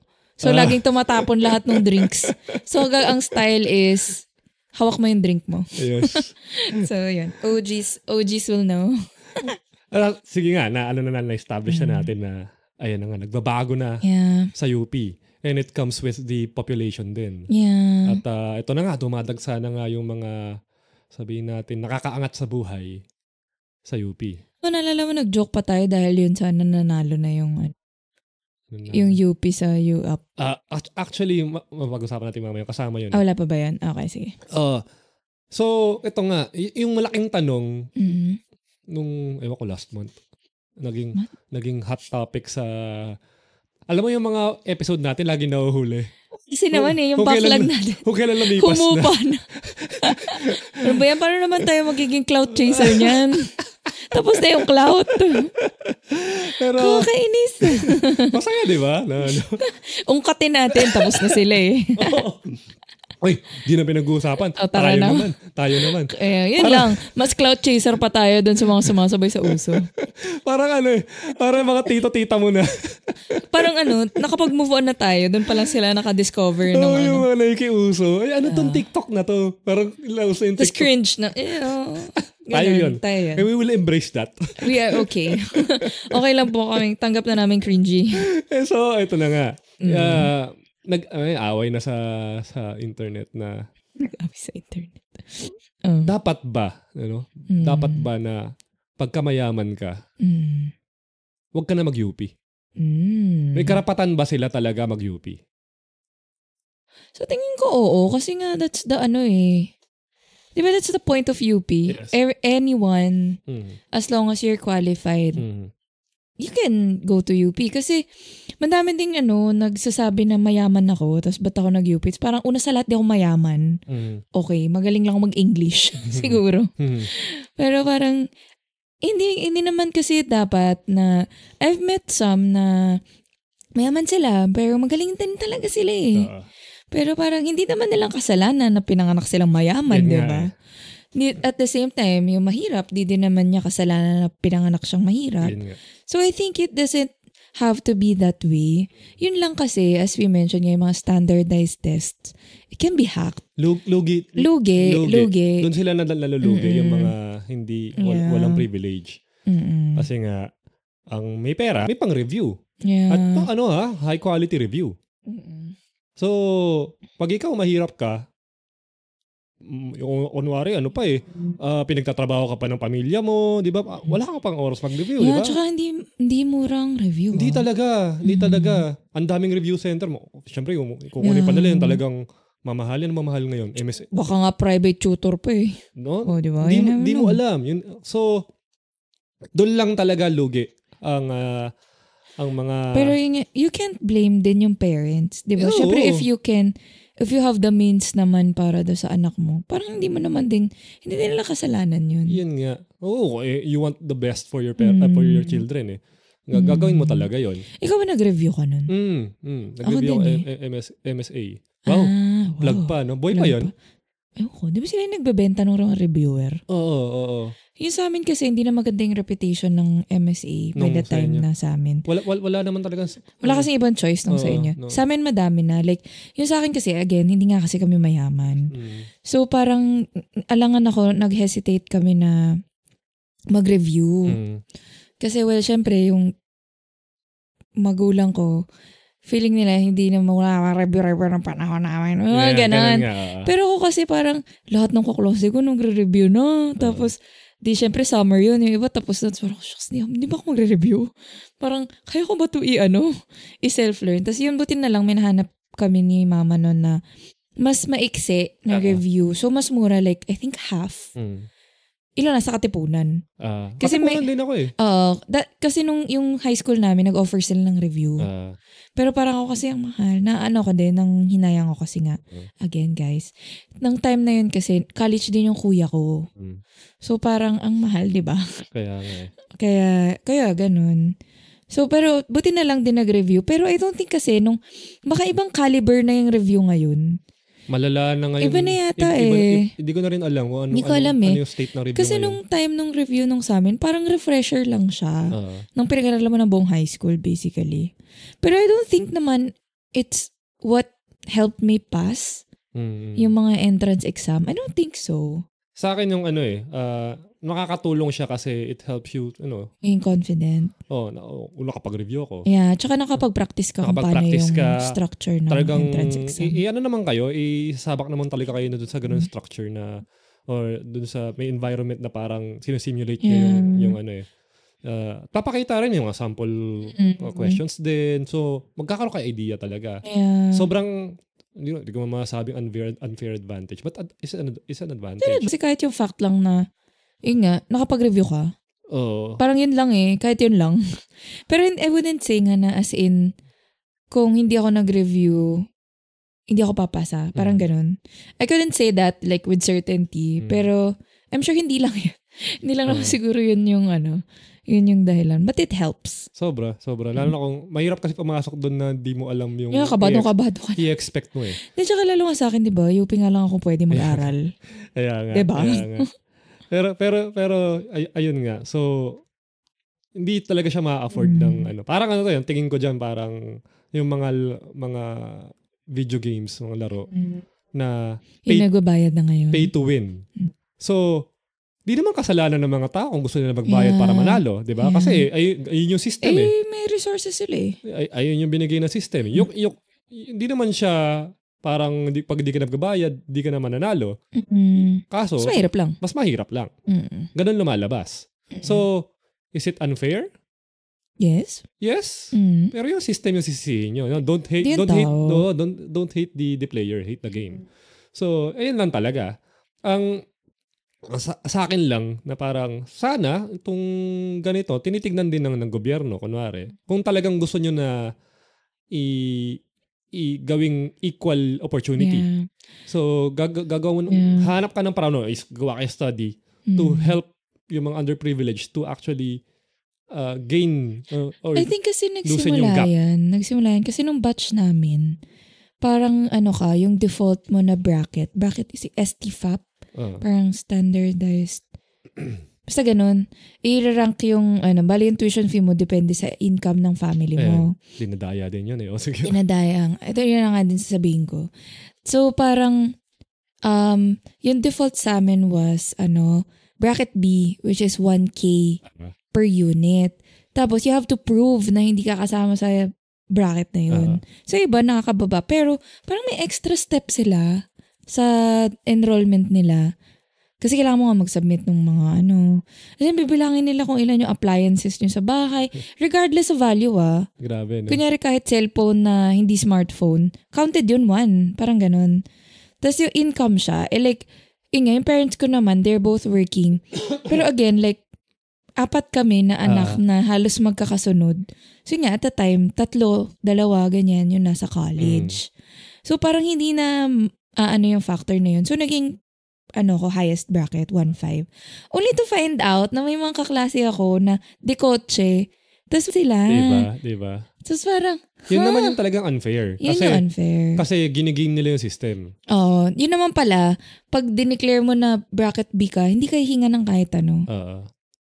So, ah. laging tumatapon lahat ng drinks. So, ang style is, hawak mo yung drink mo. Yes. so, yun. OGs, OGs will know. uh, sige nga, na, ano na, na-establish mm. na natin na, ayan na nga, nagbabago na yeah. sa UP. And it comes with the population din. Yeah. At uh, ito na nga, dumadagsa na nga yung mga, sabihin natin, nakakaangat sa buhay sa UP. O, oh, naalala mo, nag-joke pa tayo dahil yun sana nanalo na yung ano, yung UP sa UP. Uh, actually, mapag-usapan natin mamaya. Kasama yun. Ah, wala pa ba yan? Okay, sige. Uh, so, ito nga. Y- yung malaking tanong, mm-hmm. nung, ewan ko, last month, naging, What? naging hot topic sa... Alam mo yung mga episode natin, lagi nahuhuli. Kasi naman eh, yung backlog na, natin. Kung lang lumipas humupa na. na. ano ba diba yan? Paano naman tayo magiging cloud chaser niyan? Tapos na yung cloud. Pero, Kakainis. masaya, di ba? No, no. Ungkatin natin, tapos na sila eh. Oo. Uy, di na pinag-uusapan. O, oh, tara tayo na. naman. Tayo naman. Eh, yun parang, lang. Mas cloud chaser pa tayo dun sa mga sumasabay sa uso. parang ano eh. Parang mga tito-tita mo na. parang ano, nakapag-move on na tayo. Dun pa lang sila nakadiscover ng oh, ano. yung mga nakikiuso. Ay, ano uh, tong ah. TikTok na to? Parang lausa yung TikTok. Tapos cringe na. Ew. Ganun, tayo yun. Tayo yun. And we will embrace that. we are okay. okay lang po kami. Tanggap na namin cringy. Eh, so, ito na nga. Mm. Uh, nag ay, away na sa sa internet na nag-away sa internet. Oh. Dapat ba, ano? Mm. Dapat ba na pagkamayaman ka, mm. wag ka na mag-UP? Mm. May karapatan ba sila talaga mag-UP? so, tingin ko oo kasi nga that's the ano eh. Di ba that's the point of UP? Yes. Er, anyone, mm. as long as you're qualified, mm. you can go to UP. Kasi Madami ding ano, nagsasabi na mayaman ako, tapos ba't ako nag-UP? Parang una sa lahat di ako mayaman. Mm. Okay, magaling lang ako mag-English, mm-hmm. siguro. Mm-hmm. Pero parang, hindi, hindi naman kasi dapat na, I've met some na mayaman sila, pero magaling din talaga sila eh. Uh. Pero parang hindi naman nilang kasalanan na pinanganak silang mayaman, di ba? Eh. At the same time, yung mahirap, di din naman niya kasalanan na pinanganak siyang mahirap. So I think it doesn't have to be that way. Yun lang kasi, as we mentioned nga, yung mga standardized tests, it can be hacked. Lug, lugi. Lugi. Lugi. lugi. Doon sila nalulugi yung mga hindi, wal, yeah. walang privilege. Mm-hmm. Kasi nga, ang may pera, may pang-review. Yeah. At pang ano ha, high quality review. Mm-hmm. So, pag ikaw mahirap ka, yung mm, onwari, ano pa eh, uh, pinagtatrabaho ka pa ng pamilya mo, di ba? Ah, wala kang pang oras mag-review, yeah, di ba? hindi, hindi murang review. Hindi ah. talaga, hindi mm talaga. Ang daming review center mo. syempre yung kukunin yeah. pa nila yun talagang mamahalin na mamahal ngayon. Eh, MS. Baka nga private tutor pa eh. No? Oh, di ba? hindi mo, mo alam. Yun, so, doon lang talaga lugi ang uh, ang mga... Pero yun, you can't blame din yung parents. Di ba? Siyempre, if you can if you have the means naman para do sa anak mo, parang hindi mo naman din, hindi nila kasalanan yun. Yun nga. oh, eh, you want the best for your par- mm. uh, for your mm. children eh. G- gagawin mo talaga yon. Ikaw ba nag-review ka nun? Mm, mm. Nag-review ako, ako eh. MS, MSA. Eh. Wow, ah, wow. Plug pa, no? Boy Plug pa yun? Pa. Ewan ko. Di ba sila yung nagbebenta ng reviewer? Oo, oo, oo. Yung sa amin kasi, hindi na maganda yung reputation ng MSA by nung the time na sa amin. Wala, wala, wala naman talaga. Wala kasi ibang choice nung uh, sa inyo. No. Sa amin, madami na. Like, yung sa akin kasi, again, hindi nga kasi kami mayaman. Mm. So, parang, alangan ako, nag-hesitate kami na mag-review. Mm. Kasi, well, syempre, yung magulang ko, feeling nila hindi na makaka-review-review ng panahon namin. Mga yeah, ganun. ganun Pero ako kasi parang lahat ng kaklose ko nung review na. Tapos, uh Di syempre summer yun. Yung iba tapos na. So, parang, shucks, di, di ba ako magre-review? Parang, kaya ko ba ito i-ano? I-self-learn. Tapos yun, buti na lang minahanap kami ni mama noon na mas maiksi na review. So, mas mura. Like, I think half. Mm. Ilona sa Katipunan. Ah, kasi kasi may, din ako eh. Oo. Ah, that, kasi nung yung high school namin, nag-offer sila ng review. Ah, Pero parang ako kasi ang mahal. Na ano ko din, nang hinayang ko kasi nga. Mm. Again, guys. Nang time na yun kasi, college din yung kuya ko. mm, So parang ang mahal, di ba? kaya nga eh. Kaya, kaya ganun. So, pero buti na lang din nag-review. Pero I don't think kasi nung, baka ibang caliber na yung review ngayon. Malala na ngayon. Iba na yata iba, eh. Hindi ko na rin alam kung ano, ko ano- alam ano eh. ano yung state ng review Kasi ngayon. nung time nung review nung sa amin, parang refresher lang siya. Uh-huh. Nung pinag-aralan mo ng buong high school basically. Pero I don't think naman it's what helped me pass mm-hmm. yung mga entrance exam. I don't think so. Sa akin yung ano eh, uh, nakakatulong siya kasi it helps you, you know. Being confident. oh, na, oh, nakapag-review ako. Yeah, tsaka nakapag-practice ka kung paano yung ka, structure ng talagang, entrance exam. I, i, ano naman kayo, isabak naman talaga kayo na doon sa ganun mm. structure na or doon sa may environment na parang sinusimulate yeah. yung, yung ano eh. Uh, papakita rin yung mga sample mm-hmm. questions din. So, magkakaroon ka idea talaga. Yeah. Sobrang hindi ko, hindi ko masasabing unfair, unfair advantage. But uh, it's, an, it's an advantage. Kasi kahit yung fact lang na yun nga, nakapag-review ka. Oo. Parang yun lang eh, kahit yun lang. Pero I wouldn't say nga na as in, kung hindi ako nag-review, hindi ako papasa. Parang mm. ganun. I couldn't say that like with certainty. Mm. Pero I'm sure hindi lang yun. hindi lang uh. naman siguro yun yung ano, yun yung dahilan. But it helps. Sobra, sobra. Lalo mm. na kung mahirap kasi pumasok doon na hindi mo alam yung... Yeah, kabado, i- kabado ka na. I-expect mo eh. Di, tsaka lalo nga sa akin, di ba? UP nga lang ako pwede mag-aral. Kaya nga. ba? Kaya nga pero pero pero ay, ayun nga. So hindi talaga siya ma-afford mm. ng ano. Parang ano 'to yung tingin ko diyan parang yung mga mga video games, mga laro mm. na pay, yung na ngayon. Pay to win. Mm. So hindi naman kasalanan ng mga tao kung gusto nila magbayad yeah. para manalo, 'di ba? Yeah. Kasi ay, ayun yung system eh. Eh may resources sila eh. Ay, ayun yung binigay na system. Eh. Yung, yung hindi naman siya parang di, pag di ka nagbabayad, di ka naman nanalo. Mm-mm. Kaso, mas mahirap lang. Mas mahirap lang. Mm-mm. Ganun lumalabas. Mm-mm. So, is it unfair? Yes. Yes. Mm. Pero yung system yung sisihin nyo. Don't hate, Di don't daw. hate, no, don't, don't hate the, the player, hate the game. So, ayun lang talaga. Ang, sa, sa akin lang na parang sana itong ganito, tinitignan din ng, ng gobyerno, kunwari. Kung talagang gusto nyo na i i- gawing equal opportunity. Yeah. So, gag- gagawin, yeah. hanap ka ng no, is gawa kayo study mm. to help yung mga underprivileged to actually uh, gain uh, or I think kasi nagsimula yan. Nagsimula yan. Kasi nung batch namin, parang ano ka, yung default mo na bracket. Bracket is STFAP. Uh. Ah. Parang standardized Basta ganun. I-rank yung, ano, bali yung tuition fee mo depende sa income ng family mo. Eh, dinadaya din yun eh. O oh, sige. Dinadaya. Ito yun nga din sasabihin ko. So, parang, um, yung default sa amin was, ano, bracket B, which is 1K uh-huh. per unit. Tapos, you have to prove na hindi ka kasama sa bracket na yun. Uh-huh. So, iba nakakababa. Pero, parang may extra step sila sa enrollment nila kasi kailangan mo nga mag-submit ng mga ano. And bibilangin nila kung ilan yung appliances nyo sa bahay. Regardless of value ah. Grabe. No? Kunyari kahit cellphone na hindi smartphone, counted yun one. Parang ganun. Tapos yung income siya, eh like, yun nga, yung parents ko naman, they're both working. Pero again, like, apat kami na ah. anak uh, na halos magkakasunod. So yun nga, at the time, tatlo, dalawa, ganyan, yung nasa college. Mm. So parang hindi na uh, ano yung factor na yun. So naging ano ko, highest bracket, 1.5. Only to find out na may mga kaklase ako na di kotse. Tapos sila. Diba? Diba? Tapos parang, huh? Yun naman yung talagang unfair. Yun kasi, yung unfair. Kasi ginigame nila yung system. Oo. Oh, yun naman pala, pag dineclare mo na bracket B ka, hindi kayo hinga ng kahit ano. Oo. Uh-huh.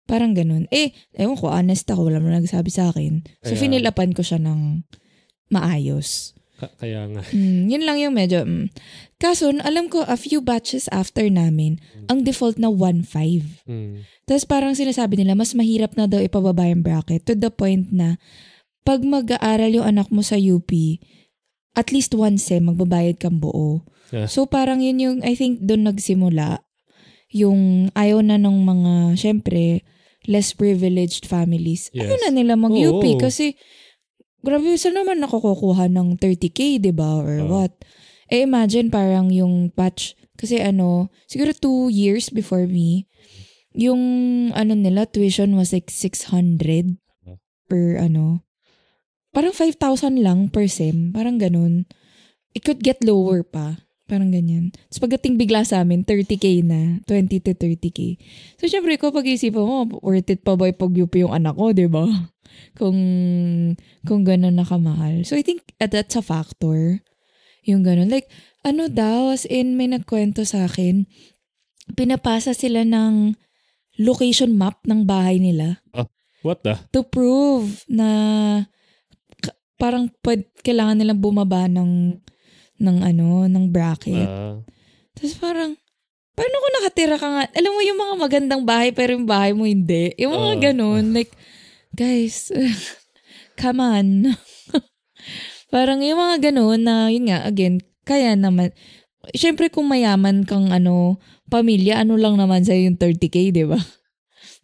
Parang ganun. Eh, ewan ko, honest ako, wala mo nagsabi sa akin. So, yeah. finilapan ko siya ng maayos kaya nga. Mm, yun lang yung medyo, mm. Kaso, alam ko, a few batches after namin, ang default na 1.5. Mm. Tapos parang sinasabi nila, mas mahirap na daw ipababa yung bracket to the point na pag mag-aaral yung anak mo sa UP, at least once eh, magbabayad kang buo. Yeah. So parang yun yung, I think doon nagsimula, yung ayaw na ng mga, syempre, less privileged families. Ano yes. Ayaw na nila mag-UP Oo. kasi grabe, saan naman ako ng 30k, di ba? Or uh. what? Eh, imagine parang yung patch, kasi ano, siguro two years before me, yung ano nila, tuition was like 600 per ano. Parang 5,000 lang per sem, parang ganun. It could get lower pa. Parang ganyan. Tapos pagdating bigla sa amin, 30k na. 20 to 30k. So syempre ko, pag-iisipan mo, worth it pa ba ipag-UP yung anak ko, di ba? Kung, kung ganun nakamahal. So I think uh, that's a factor. Yung ganun. Like, ano daw, as in may nagkwento sa akin, pinapasa sila ng location map ng bahay nila. Uh, what the? To prove na parang pwed, kailangan nilang bumaba ng ng ano, ng bracket. Uh, Tapos parang, paano ko nakatira ka nga? Alam mo yung mga magandang bahay pero yung bahay mo hindi. Yung mga uh, ganun. Like, guys, come on. parang yung mga ganun na, yun nga, again, kaya naman, syempre kung mayaman kang ano, pamilya, ano lang naman sa'yo yung 30k, di ba?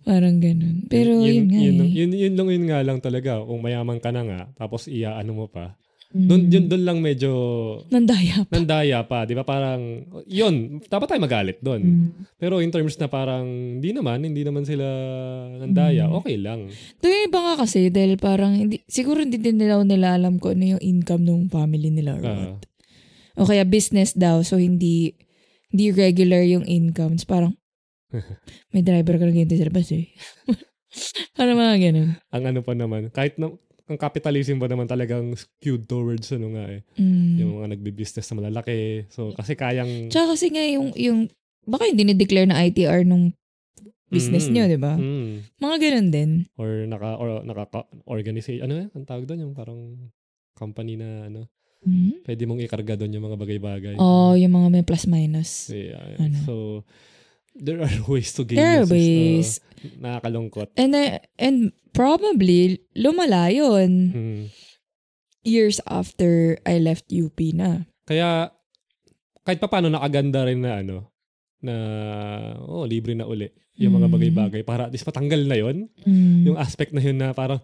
Parang ganun. Pero yun, yun, yun nga yun, eh. Yun, yun, yun, lang yun nga lang talaga. Kung mayaman ka na nga, tapos iya ano mo pa. Doon mm. yun doon lang medyo nandaya pa. Nandaya pa, 'di ba? Parang 'yun, dapat tayo magalit doon. Mm. Pero in terms na parang hindi naman, hindi naman sila nandaya, mm. okay lang. Tingin ba nga kasi dahil parang hindi, siguro hindi din nila nila alam ko ano yung income ng family nila or uh. Ah. O kaya business daw, so hindi hindi regular yung income. parang may driver ka na ganyan sa labas eh. Parang mga ganun. Ang ano pa naman, kahit na, ang capitalism ba naman talagang skewed towards ano nga eh. Mm. Yung mga nagbi-business na malalaki. So, kasi kayang... Tsaka kasi nga yung, yung baka yung dinideclare na ITR nung business mm. nyo, di ba? Mm. Mga ganun din. Or naka, or, naka organization ano eh, ang tawag doon, yung parang company na ano, mm-hmm. pwede mong ikarga doon yung mga bagay-bagay. oh, yung mga may plus-minus. Yeah. Ano? So, There are ways to gain There ways. Na nakakalungkot. And, I, and probably, lumala yun. Hmm. Years after I left UP na. Kaya, kahit pa paano nakaganda rin na ano, na oh, libre na uli yung mga hmm. bagay-bagay para at least matanggal na yon mm. yung aspect na yun na parang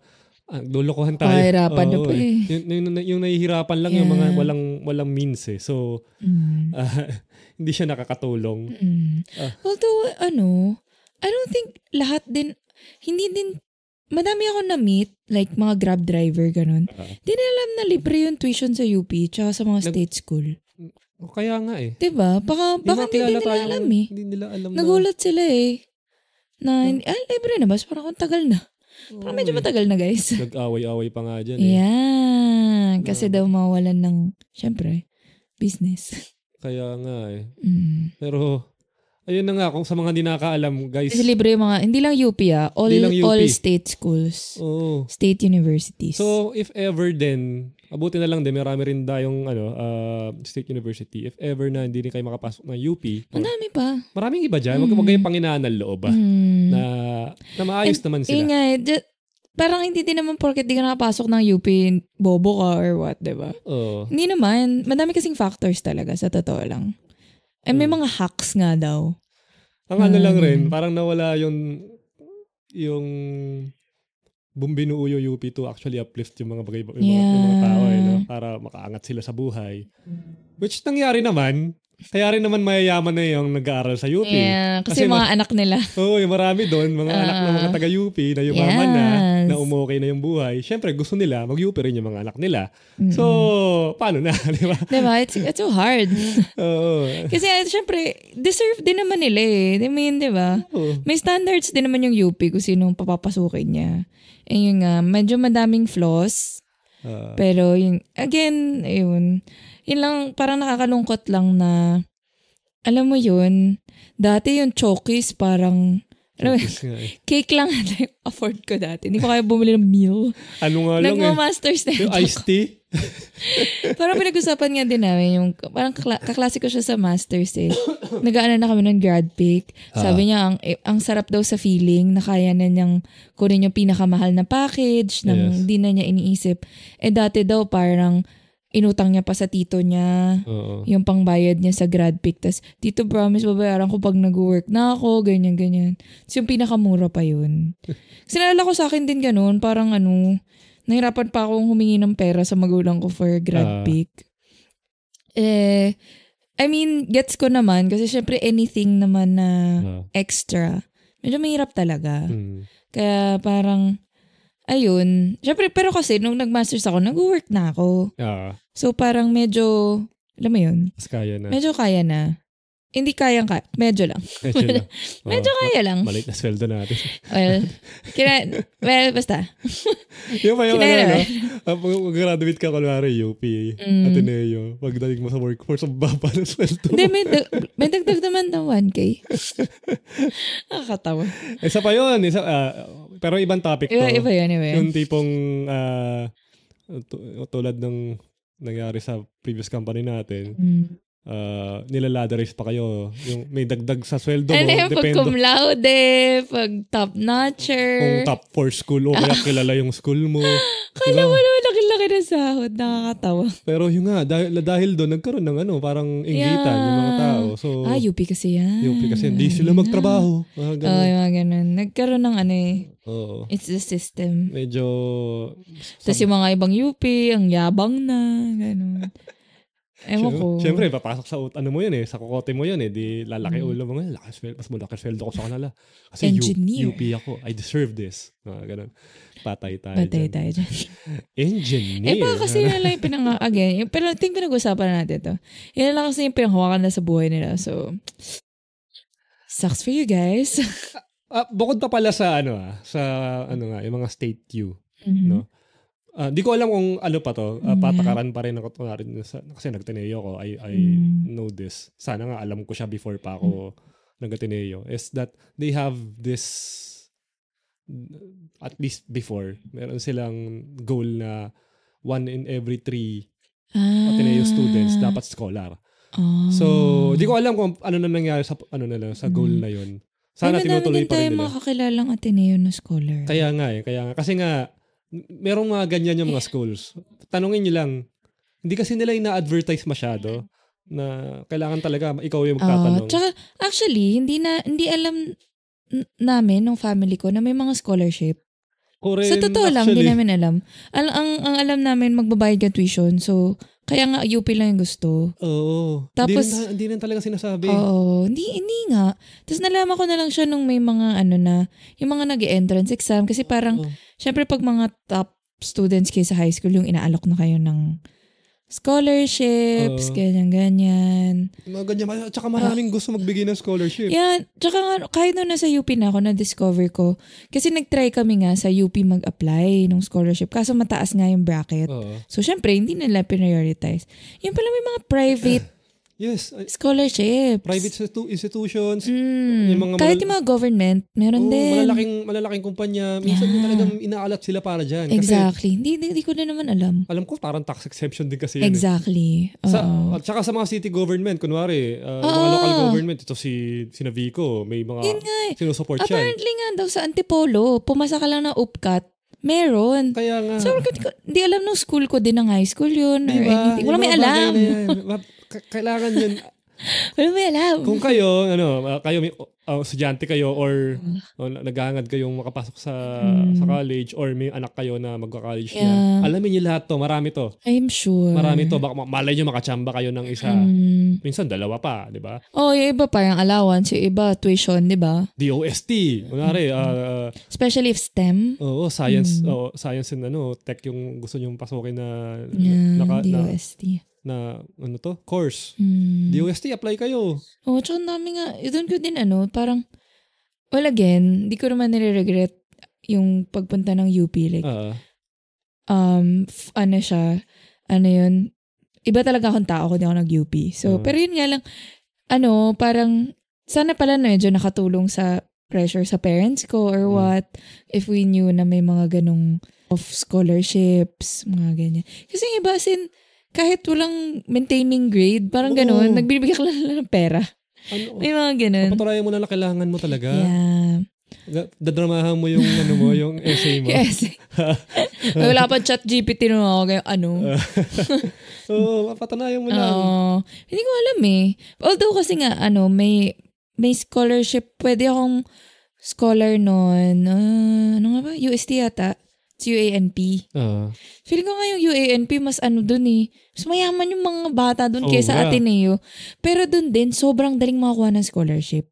Ah, lolokohan tayo. Mahirapan oh, na po eh. Yung, yung, yung nahihirapan lang yeah. yung mga walang walang means eh. So, mm. uh, hindi siya nakakatulong. Mm. Uh. Although, ano, I don't think lahat din, hindi din, madami ako na-meet, like mga grab driver, ganun. Uh-huh. alam na libre yung tuition sa UP tsaka sa mga Nag- state school. Mm, oh, kaya nga eh. Diba? Baka, baka hindi, hindi nila alam eh. Hindi nila alam Nagulat na. sila eh. Na, hmm. ah, libre na ba? So, parang tagal na. Pero medyo mm. matagal na guys. Nag-away-away pa nga dyan eh. Yan. Kasi daw mawalan ng, syempre, business. Kaya nga eh. Mm. Pero, ayun na nga, kung sa mga hindi nakakaalam, guys. Kasi libre yung mga, hindi lang UP ah, all, all state schools, Oo. state universities. So, if ever then, Mabuti na lang din, marami rin da yung ano, uh, State University. If ever na hindi rin kayo makapasok ng UP. Ang dami pa. Maraming iba dyan. Huwag mm. kayong panginaan ng loob ah. Mm. Na, na maayos And, naman sila. Yun nga, eh. parang hindi din naman porket di ka nakapasok ng UP, bobo ka or what, di ba? Oo. Hindi naman. Madami kasing factors talaga, sa totoo lang. Eh, And mm. may mga hacks nga daw. Ang um, ano lang mm. rin, parang nawala yung yung binuo yung UP to actually uplift yung mga, bagay, yung, yeah. mga, yung mga tao eh, no? para makaangat sila sa buhay. Which nangyari naman, kaya rin naman mayayaman na yung nag-aaral sa UP. Yeah, kasi, kasi mga ma- anak nila. Oo, oh, yung marami doon, mga uh, anak ng mga ah. taga-UP na yumaman yes. na, na umukay na yung buhay. Siyempre, gusto nila, mag-UP rin yung mga anak nila. Mm-hmm. So, paano na, di ba? Di ba? It's, it's so hard. Oo. kasi eh, siyempre, deserve din naman nila eh. I mean, di ba? Oh. May standards din naman yung UP kung sinong papapasukin niya. And yun nga, medyo madaming flaws. Uh, pero yun, again, yun yun lang, parang nakakalungkot lang na, alam mo yun, dati yung chokies parang, alam mo, eh. cake lang like, afford ko dati. Hindi ko kaya bumili ng meal. Ano nga lang eh. Nagma-masters eh. Yung iced tea? parang pinag-usapan nga din namin yung, parang kakla- kaklase ko siya sa masters eh. nag na kami ng grad pick. Sabi ah. niya, ang, eh, ang sarap daw sa feeling na kaya na niyang kunin yung pinakamahal na package, nang yes. na niya iniisip. Eh dati daw parang, inutang niya pa sa tito niya, Oo. yung pangbayad niya sa grad pick. Tapos, tito promise, babayaran ko pag nag-work na ako, ganyan, ganyan. Tapos yung pinakamura pa yun. Kasi nalala ko sa akin din ganun, parang ano, nahirapan pa akong humingi ng pera sa magulang ko for grad uh. pick. Eh, I mean, gets ko naman, kasi syempre anything naman na uh. extra, medyo mahirap talaga. Mm. Kaya parang, ayun. Siyempre, pero kasi nung nag-masters ako, nag-work na ako. Uh, so parang medyo, alam mo yun? Mas kaya na. Medyo kaya na. Hindi kayang kaya. Medyo lang. Medyo lang. Medyo kaya lang. Malit na sweldo natin. well, kina, well, basta. yung pa yung ano, ano, ah, graduate ka, kunwari, UP, mm. Ateneo, pagdating mo sa workforce, ang baba na sweldo. Hindi, may, da- may dagdag naman ng 1K. Nakakatawa. Isa pa yun. Isa, uh, pero ibang topic to. Iba, iba yun, iba yun. Yung tipong, uh, tulad ng nangyari sa previous company natin, mm uh, ah, nilaladerize pa kayo. Yung may dagdag sa sweldo ano mo. Ano yung pag cum laude, pag top notcher. Kung top four school o kaya kilala yung school mo. Kala mo naman laki-laki na sahod. Nakakatawa. Pero yun nga, dahil, dahil doon nagkaroon ng ano, parang inggitan yeah. yung mga tao. So, ah, UP kasi yan. UP kasi hindi sila magtrabaho. Mga ganun. Oo, oh, mga ganun. Nagkaroon ng ano eh. Oh. It's the system. Medyo... Tapos yung mga ibang UP, ang yabang na. Ganun. Ewan ko. Siyempre, papasok sa ano mo yun eh, sa kokote mo yun eh, di lalaki mm. ulo mo ngayon, lakas fel, mas malaki feldo ko sa kanila. Kasi U- Engineer. UP ako, I deserve this. Mga ganun. Patay tayo Patay dyan. tayo dyan. Engineer. Eh baka kasi ano? yun lang yung pinang, ah, again, yung, pero ting pinag-usapan natin to. Yun lang kasi yung pinanghawakan na sa buhay nila. So, sucks for you guys. Ah, bukod pa pala sa ano ah, sa ano nga, yung mga state U, Mhm. no? Hindi ah, uh, ko alam kung ano pa to. Uh, patakaran pa rin ako kunwari kasi nagteneo ko. I I mm. know this. Sana nga alam ko siya before pa ako mm. nagteneo. Is that they have this at least before, meron silang goal na one in every three ah. Ateneo students ah. dapat scholar. Oh. So, di ko alam kung ano na nangyari sa ano nila sa mm. goal na 'yon. Sana tinutuloy pa rin nila. Madami din Ateneo na scholar. Kaya nga eh, kaya nga kasi nga merong mga ganyan yung mga schools. Tanungin nyo lang. Hindi kasi nila ina-advertise masyado na kailangan talaga ikaw yung magtatanong. Uh, actually, hindi na hindi alam n- namin ng family ko na may mga scholarship. Ko rin, totoo actually. lang, hindi namin alam. Al- ang, ang alam namin, magbabayad ka tuition. So, kaya nga, UP lang yung gusto. Oo. Tapos, hindi, hindi lang talaga sinasabi. Oo. Hindi, hindi nga. Tapos nalaman ko na lang siya nung may mga ano na, yung mga nag entrance exam. Kasi parang, oo. syempre pag mga top students kayo sa high school, yung inaalok na kayo ng scholarships, uh, ganyan-ganyan. Mga ganyan. At saka maraming uh, gusto magbigay ng scholarship. Yan. Tsaka nga, kahit nung nasa UP na ako, na-discover ko. Kasi nag-try kami nga sa UP mag-apply ng scholarship. Kaso mataas nga yung bracket. Uh, so, syempre, hindi nila prioritize. Yung pala may mga private Yes. Scholarships. Private situ- institutions. Mm. Yung mga malal- Kahit yung mga government, meron oh, din. Malalaking, malalaking kumpanya. Minsan yeah. talagang inaalat sila para dyan. Exactly. Hindi, hindi, hindi ko na naman alam. Alam ko, parang tax exemption din kasi yun. Eh. Exactly. Eh. at saka sa mga city government, kunwari, uh, mga local government, ito si, si Navico, may mga yun nga. Eh. sinusupport siya. Eh. Apparently nga daw sa Antipolo, pumasa ka lang ng upcut, Meron. Kaya nga. So, hindi alam nung school ko din ng high school yun. Diba? Or Wala may alam kailangan yun. Pero may alam. Kung kayo, ano, ah, kayo may uh, estudyante kayo or uh, naghahangad kayong makapasok sa mm. sa college or may anak kayo na magka-college yeah. na. Alamin niyo lahat 'to, marami 'to. I'm sure. Marami 'to, baka malay niyo makachamba kayo ng isa. Mm. Minsan dalawa pa, 'di ba? Oh, yung iba parang allowance, yung iba tuition, 'di ba? DOST, kunwari mm. uh, especially if STEM. Oo, science, mm. oh, science and ano, tech yung gusto niyo pasukin na yeah, na, DOST. Na, na ano to course. Mm. DOST apply kayo. Oo, oh, tsaka dami nga. Doon ko din ano, parang well again, di ko naman nire-regret yung pagpunta ng UP like. Uh-huh. Um f- ano siya, ano yun, iba talaga akong tao kung di ako nag-UP. So, uh-huh. pero yun nga lang ano, parang sana pala na medyo nakatulong sa pressure sa parents ko or mm. what if we knew na may mga ganong off scholarships, mga ganyan. Kasi iba, sin, kahit walang maintaining grade, parang Oo. ganun, nagbibigay ka lang ng pera. Ano? May mga ganun. Papaturayan mo na lang kailangan mo talaga. Yeah. Dadramahan mo yung ano mo, yung essay mo. essay. wala pa chat GPT no ako kayo, ano. Oo, oh, papatunayan mo lang. Oh, Hindi ko alam eh. Although kasi nga, ano, may may scholarship. Pwede akong scholar noon. Uh, ah, ano nga ba? UST yata. It's UANP. Uh, ah. Feeling ko nga yung UANP, mas ano dun eh. Mas mayaman yung mga bata dun oh, kaysa yeah. Ateneo. Pero dun din, sobrang daling makakuha ng scholarship.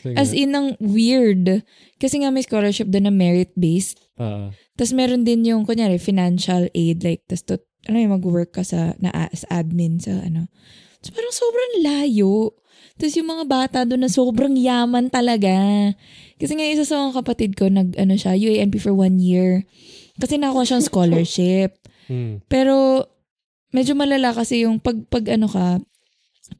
Sige. As in, ang weird. Kasi nga may scholarship dun na merit-based. Uh, ah. tapos meron din yung, kunyari, financial aid. Like, tapos to, ano yung mag-work ka sa, na, as admin sa ano. So parang sobrang layo. Tapos yung mga bata doon na sobrang yaman talaga. Kasi nga isa sa mga kapatid ko, nag, ano siya, UAMP for one year. Kasi nakakuha siyang scholarship. Hmm. Pero medyo malala kasi yung pag, pag ano ka,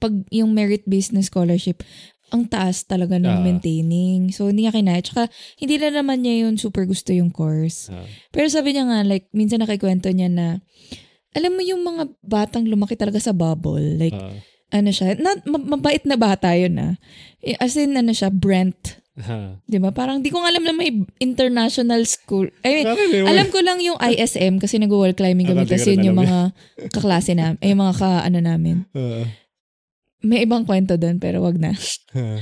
pag yung merit-based na scholarship, ang taas talaga ng uh, maintaining. So, hindi niya kinaya. Tsaka, hindi na naman niya yun super gusto yung course. Uh, Pero sabi niya nga, like, minsan nakikwento niya na, alam mo yung mga batang lumaki talaga sa bubble, like, uh, ano siya, not, mabait na bata yun ah. Eh, as in, ano siya, Brent. Huh. Di ba? Parang di ko alam na may international school. I alam ko lang yung ISM kasi nag-wall climbing kami kasi ah, yun yung mga kaklase namin, eh, yung mga ka, ano namin. uh May ibang kwento doon pero wag na. uh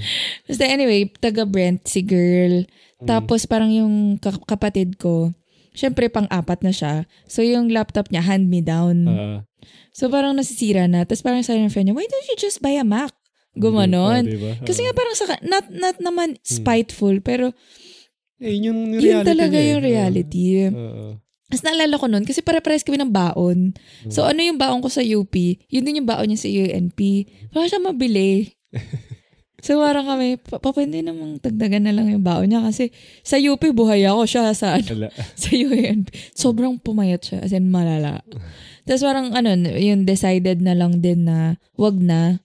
Basta anyway, taga Brent si girl. Hmm. Tapos parang yung kapatid ko, syempre pang-apat na siya. So yung laptop niya, hand me down. Uh, so parang nasisira na. Tapos parang sabi ng friend niya, why don't you just buy a Mac? Gumanon. Diba? Uh, Kasi nga ah. parang sa, not, not naman hmm. spiteful, hmm. pero eh, yun, yung reality yun talaga niya, eh. yung reality. Uh, uh, Tapos naalala ko nun, kasi pare-pares kami ng baon. so hmm. ano yung baon ko sa UP, yun din yung baon niya sa UNP. Parang siya mabili. So, parang kami, papwede namang tagdagan na lang yung baon niya kasi sa UP buhay ako siya sa, ano, sa UNP. Sobrang pumayat siya, as in malala. Tapos parang ano, yung decided na lang din na wag na.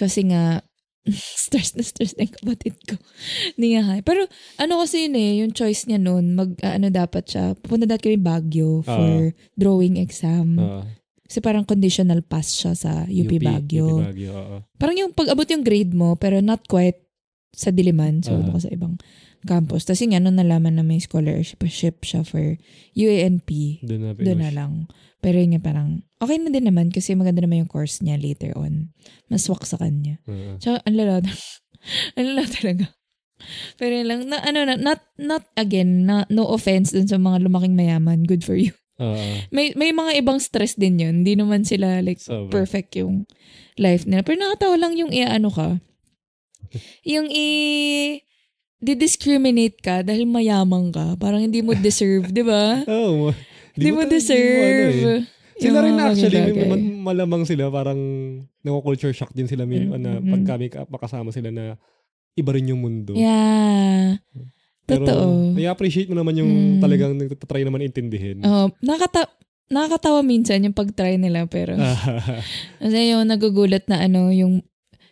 Kasi nga, stress na stress na yung kapatid ko. Niyahay. Pero ano kasi yun eh, yung choice niya noon, mag, uh, ano dapat siya, pupunta dapat kami Baguio for uh, drawing exam. Uh, kasi parang conditional pass siya sa UP, UP Baguio. UP Baguio, oo. Parang yung pag-abot yung grade mo, pero not quite sa Diliman, so uh, sa ibang campus. Tapos yun nga, nalaman na may scholarship siya for UANP, doon na, doon na lang. Pero yun nga parang, okay na din naman kasi maganda naman yung course niya later on. Mas wak sa kanya. Uh-huh. Tsaka, ang lala, ang lala talaga. Pero yun lang, na, ano na, not, not again, na, no offense dun sa mga lumaking mayaman, good for you may may mga ibang stress din 'yun. Hindi naman sila like sobra. perfect yung life nila. Pero nakatawa lang yung iaano ka. yung i discriminate ka dahil mayamang ka. Parang hindi mo deserve, 'di ba? Oo. Oh, hindi mo, mo deserve. Mo, ano, eh. Sila rin actually, may, malamang sila parang naku-culture shock din sila min ano, mm-hmm. na pag kami makasama sila na iba rin yung mundo. Yeah. Pero, Totoo. I-appreciate mo naman yung mm. talagang nagtatry naman intindihin. Oo. Uh, nakata nakakatawa minsan yung pag-try nila pero kasi yung nagugulat na ano yung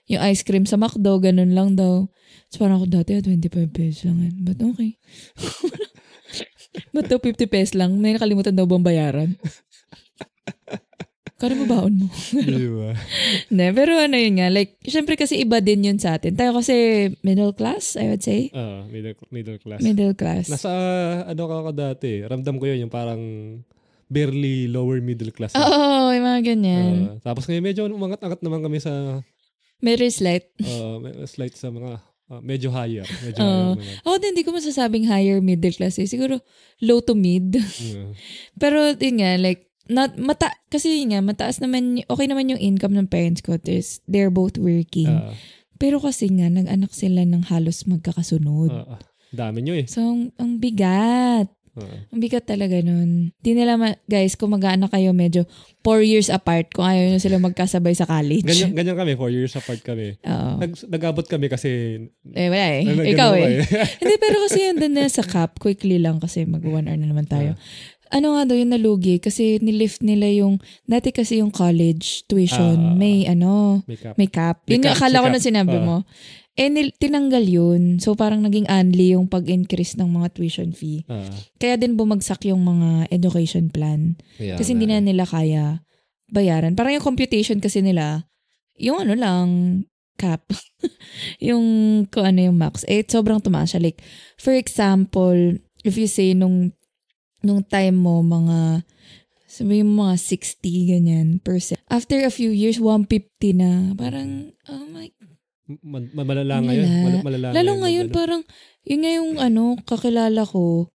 yung ice cream sa McDo ganun lang daw. So parang ako dati 25 ah, pesos lang yan. But okay. Ba't 50 pesos lang? May nakalimutan daw bang bayaran? Kaya mo baon mo. Di ba? ne, pero ano yun nga, like, syempre kasi iba din yun sa atin. Tayo kasi middle class, I would say. Oo, uh, ah, middle, middle class. Middle class. Nasa, uh, ano ka ako dati, ramdam ko yun, yung parang barely lower middle class. Oo, oh, oh, yung mga ganyan. Uh, tapos ngayon, medyo umangat-angat naman kami sa... Medyo slight. Oo, uh, ah, slight sa mga Uh, medyo higher. Medyo uh, higher ako hindi ko masasabing higher middle class. Eh. Siguro low to mid. yeah. Pero yun nga, like, not mata kasi nga mataas naman okay naman yung income ng parents ko there's they're both working uh, pero kasi nga nag-anak sila ng halos magkakasunod uh, dami nyo eh so ang, ang bigat uh, ang bigat talaga nun di nila ma- guys kung mag-anak kayo medyo 4 years apart kung ayaw nyo sila magkasabay sa college ganyan, ganyan kami 4 years apart kami Nag, nag-abot kami kasi eh wala eh ikaw eh, hindi pero kasi yun din na sa cap quickly lang kasi mag 1 hour na naman tayo uh, ano nga daw yung nalugi kasi nilift nila yung, dati kasi yung college tuition, uh, may ano, may cap. May cap. yung akala ko na sinabi uh, mo. Eh, nil- tinanggal yun. So, parang naging only yung pag-increase ng mga tuition fee. Uh, Kaya din bumagsak yung mga education plan. kasi hindi na eh. nila kaya bayaran. Parang yung computation kasi nila, yung ano lang, cap. yung kung ano yung max. Eh, sobrang tumaas siya. Like, for example, if you say nung nung time mo, mga, sabi mo mga 60, ganyan, percent. After a few years, 150 na. Parang, oh my Ma- malala ngayon. Mal- malala Lalo ngayon, ngayon parang, yun nga yung ano, kakilala ko,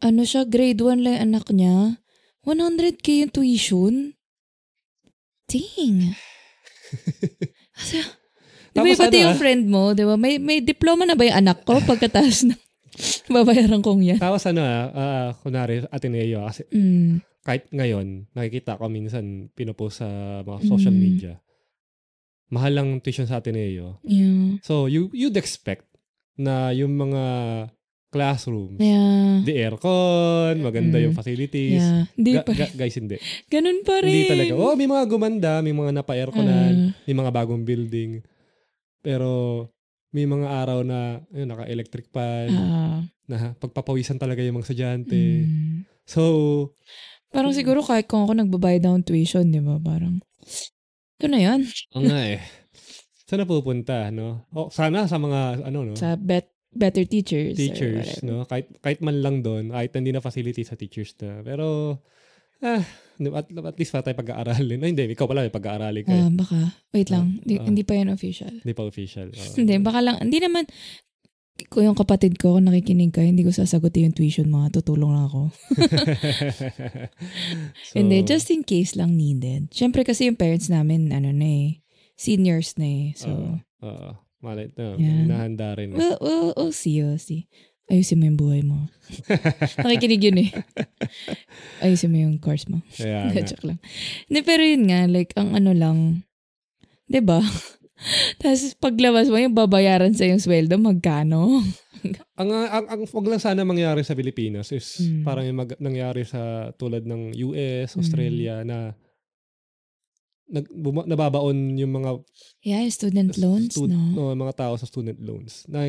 ano siya, grade 1 lang anak niya, 100k yung tuition. Ding! Kasi, di ba pati ano, yung ah? friend mo, di ba, may, may diploma na ba yung anak ko pagkatapos na? Babayaran kong yan. Tapos ano, uh, kunwari Ateneo, kasi mm. kahit ngayon, nakikita ko minsan pinopost sa mga mm. social mm. media. Mahal lang tuition sa Ateneo. Yeah. So, you, you'd expect na yung mga classrooms. Yeah. The aircon, maganda mm. yung facilities. Yeah. Hindi pa ga- guys, hindi. Ganun pa rin. Hindi talaga. Oh, may mga gumanda, may mga napa-airconan, uh. may mga bagong building. Pero may mga araw na yun, naka-electric pan, uh, ah. na pagpapawisan talaga yung mga sadyante. Mm. So, parang mm. siguro kahit kung ako nagbabayad down tuition, di ba? Parang, ito na yan. Oo nga eh. Sana pupunta, no? O, sana sa mga, ano, no? Sa bet better teachers. Teachers, no? Kahit, kahit man lang doon, kahit hindi na facility sa teachers na. Pero, ah, at, at least para tayo pag-aaralin. Ay, hindi, ikaw pala may pag-aaralin kayo. Uh, eh. ah, baka. Wait lang, uh, di, uh, hindi pa yan official. Hindi pa official. Uh, hindi, baka lang, hindi naman, ko yung kapatid ko, kung nakikinig ka, hindi ko sasagutin yung tuition mo. tutulong lang ako. so, And then, just in case lang needed. Siyempre kasi yung parents namin, ano na eh, seniors na eh. So, uh, uh, malit uh, yeah. nahanda rin. Eh. We'll, we'll, we'll see, we'll see ayusin mo yung buhay mo. Nakikinig yun eh. Ayusin mo yung course mo. Yeah, Joke lang. Hindi, pero yun nga, like, ang ano lang, ba diba? Tapos paglabas mo, yung babayaran sa yung sweldo, magkano? ang, ang, ang wag lang sana mangyari sa Pilipinas is mm. parang yung mag, nangyari sa tulad ng US, hmm. Australia mm. na nag, buma, nababaon yung mga yeah, student loans, stu- no? no? mga tao sa student loans. Na,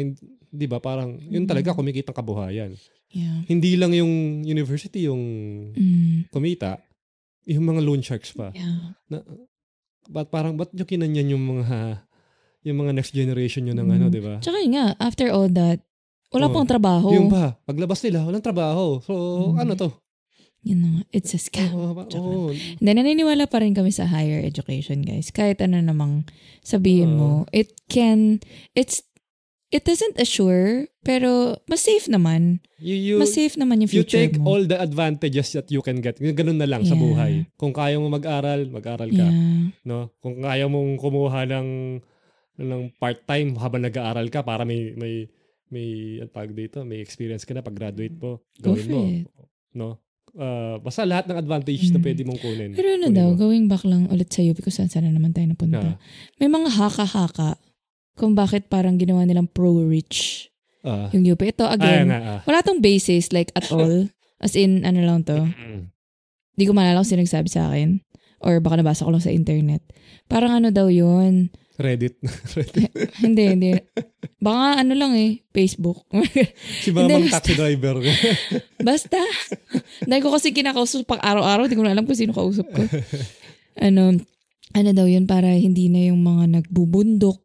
di ba, parang, yun mm-hmm. talaga, kumikita ang kabuhayan. Yeah. Hindi lang yung university yung mm. kumita, yung mga loan sharks pa. Yeah. Na, ba't parang, ba't nyo kinanyan yung mga, yung mga next generation yun ng mm. ano, mm-hmm. di ba? Tsaka nga, after all that, wala oh, pang trabaho. Yung pa, paglabas nila, walang trabaho. So, mm. ano to? you know, it's a scam. Oh, oh, oh. And then, naniniwala pa rin kami sa higher education, guys. Kahit ano namang sabihin oh. mo, it can, it's, it doesn't assure, pero mas safe naman. You, you, mas safe naman yung future mo. You take mo. all the advantages that you can get. Ganun na lang yeah. sa buhay. Kung kaya mong mag-aral, mag-aral ka. Yeah. No? Kung kaya mong kumuha ng, ng part-time habang nag-aaral ka para may, may, may, ang tawag dito, may experience ka na pag-graduate mo, gawin Go mo. It. No? uh, basta lahat ng advantage mm. na hmm. pwede mong kunin. Pero ano kunin daw, mo. going back lang ulit sa UP kung saan sana naman tayo napunta. Yeah. May mga haka-haka kung bakit parang ginawa nilang pro-rich uh, yung UP. Ito, ah, again, nga, uh. wala tong basis like at all. As in, ano lang to. Hindi ko malala kung sino sa akin. Or baka nabasa ko lang sa internet. Parang ano daw yun, Reddit. Reddit. Eh, hindi, hindi. Baka ano lang eh, Facebook. si mamang taxi driver. basta. Dahil ko kasi kinakausap pag araw-araw, hindi ko na alam kung sino kausap ko. Ano, ano daw yun para hindi na yung mga nagbubundok,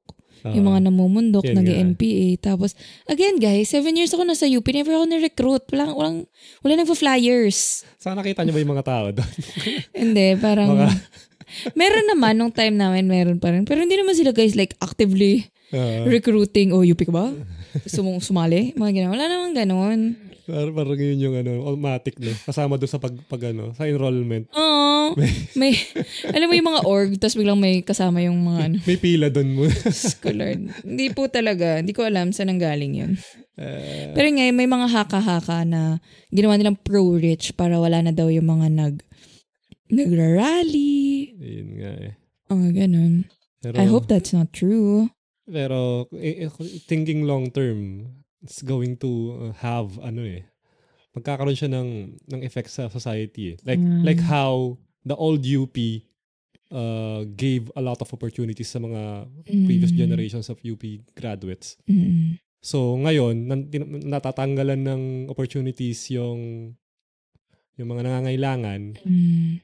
uh, yung mga ah. namumundok, nag eh. npa Tapos, again guys, seven years ako nasa UP, never ako na-recruit. Walang, walang, wala nagpa-flyers. Sana nakita niyo ba yung mga tao doon? hindi, parang... Mga, meron naman, nung time namin, meron pa rin. Pero hindi naman sila guys like actively uh, recruiting, oh, UP ka ba? Sum- sumali? Mga ganun. Wala naman ganun. Par- parang yun yung ano, automatic na. Kasama doon sa pag, pag ano, sa enrollment. Oo. May, may alam mo yung mga org, tapos biglang may kasama yung mga ano. may pila doon mo. Lord. Hindi po talaga. Hindi ko alam saan nanggaling yun. Uh, Pero ngayon, may mga haka-haka na ginawa nilang pro-rich para wala na daw yung mga nag- nagra-rally. Yun nga eh. Oh, ganun. Pero, I hope that's not true. Pero eh, eh, thinking long term, it's going to uh, have ano eh, magkakaroon siya ng ng effect sa society eh. Like mm. like how the old UP uh, gave a lot of opportunities sa mga mm. previous hmm. generations of UP graduates. Mm. So ngayon, natatanggalan ng opportunities yung yung mga nangangailangan. Mm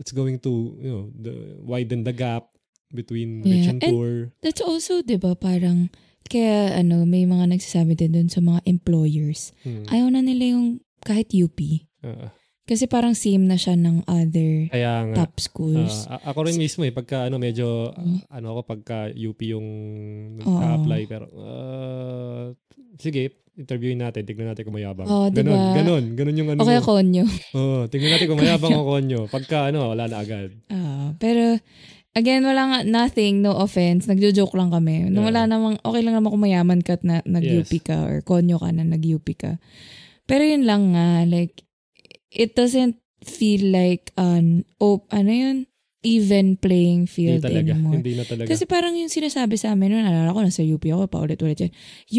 it's going to, you know, the, widen the gap between yeah. rich and, and poor. That's also, diba parang, kaya ano, may mga nagsasabi din doon sa mga employers. Hmm. Ayaw na nila yung kahit UP. Uh, ah. kasi parang same na siya ng other Kaya nga, top schools. Uh, ako rin mismo eh, pagka ano, medyo, uh, ano ako, pagka UP yung nag-apply. Pero, uh, sige, interviewin natin, tignan natin kung mayabang. Oh, diba? Ganun, ganun, ganun yung ano. Okay, konyo. Oo, oh, tignan natin kung mayabang o konyo. Pagka ano, wala na agad. Uh, pero, again, wala nga, nothing, no offense. Nagjo-joke lang kami. Nung wala namang, okay lang naman kung mayaman ka at na, nag-UP yes. ka or konyo ka na nag-UP ka. Pero yun lang nga, like, it doesn't feel like an, um, op, ano yun? even playing field Hindi talaga. anymore. Hindi na talaga. Kasi parang yung sinasabi sa amin noon, alala ko, nasa UP ako, paulit-ulit yan.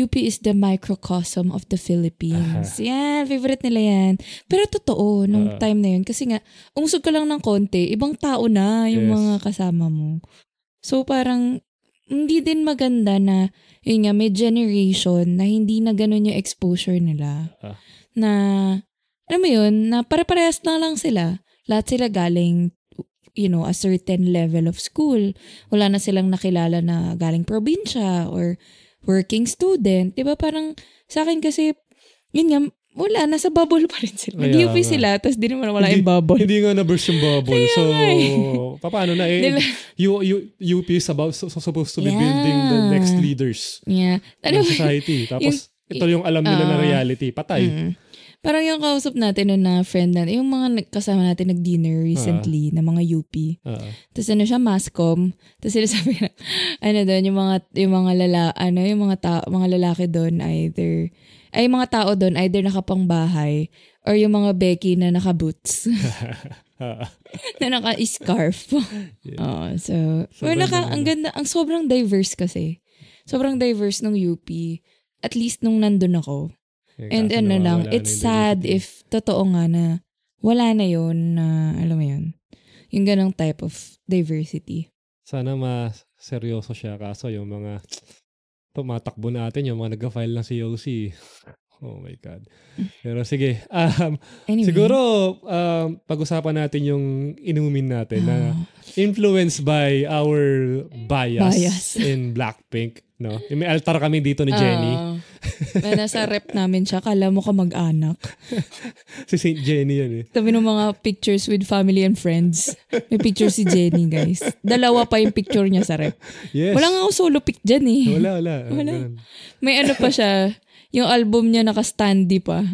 UP is the microcosm of the Philippines. Aha. Yan, favorite nila yan. Pero totoo, nung uh, time na yun, kasi nga, umusog ka lang ng konti, ibang tao na yung yes. mga kasama mo. So parang, hindi din maganda na, yun nga, may generation na hindi na ganun yung exposure nila. Uh, na, alam mo yun, na para parehas na lang sila. Lahat sila galing you know, a certain level of school. Wala na silang nakilala na galing probinsya or working student. Diba parang sa akin kasi, yun nga, wala, nasa bubble pa rin sila. Yeah, Nag-UP sila, tapos di naman wala hindi, yung bubble. Hindi nga na-burst yung bubble. so, eh. paano na eh? you, U, UP is about, so, supposed to be yeah. building the next leaders yeah. Ano, society. Tapos, yung, ito yung alam nila uh, na reality. Patay. Mm. Parang yung kausap natin nun na friend natin, yung mga kasama natin nag-dinner ah. recently uh-huh. na mga UP. Uh-huh. Ah. Tapos ano siya, mascom. Tapos sinasabi na, ano doon, yung mga, yung mga lala, ano, yung mga, ta- mga lalaki doon either, ay mga tao doon either nakapangbahay or yung mga Becky na naka-boots. na naka-scarf. yeah. Oo, so, so well, naka, ang ganda, ang sobrang diverse kasi. Sobrang diverse ng UP. At least nung nandun ako eh, And ano lang, it's sad eh. if totoo nga na wala na yon na, alam mo yun, yung ganong type of diversity. Sana mas seryoso siya kaso yung mga tumatakbo natin, yung mga nagka-file ng COC. Oh my God. Pero sige, um, anyway. siguro um, pag-usapan natin yung inumin natin oh. na ah influenced by our bias, bias. in Blackpink. No? May altar kami dito ni Jenny. Uh, na nasa rep namin siya. Kala mo ka mag-anak. si St. Jenny yun eh. Sabi ng mga pictures with family and friends. May picture si Jenny guys. Dalawa pa yung picture niya sa rep. Yes. Wala nga akong solo pic dyan eh. Wala, wala. wala. May ano pa siya. Yung album niya naka-standy pa.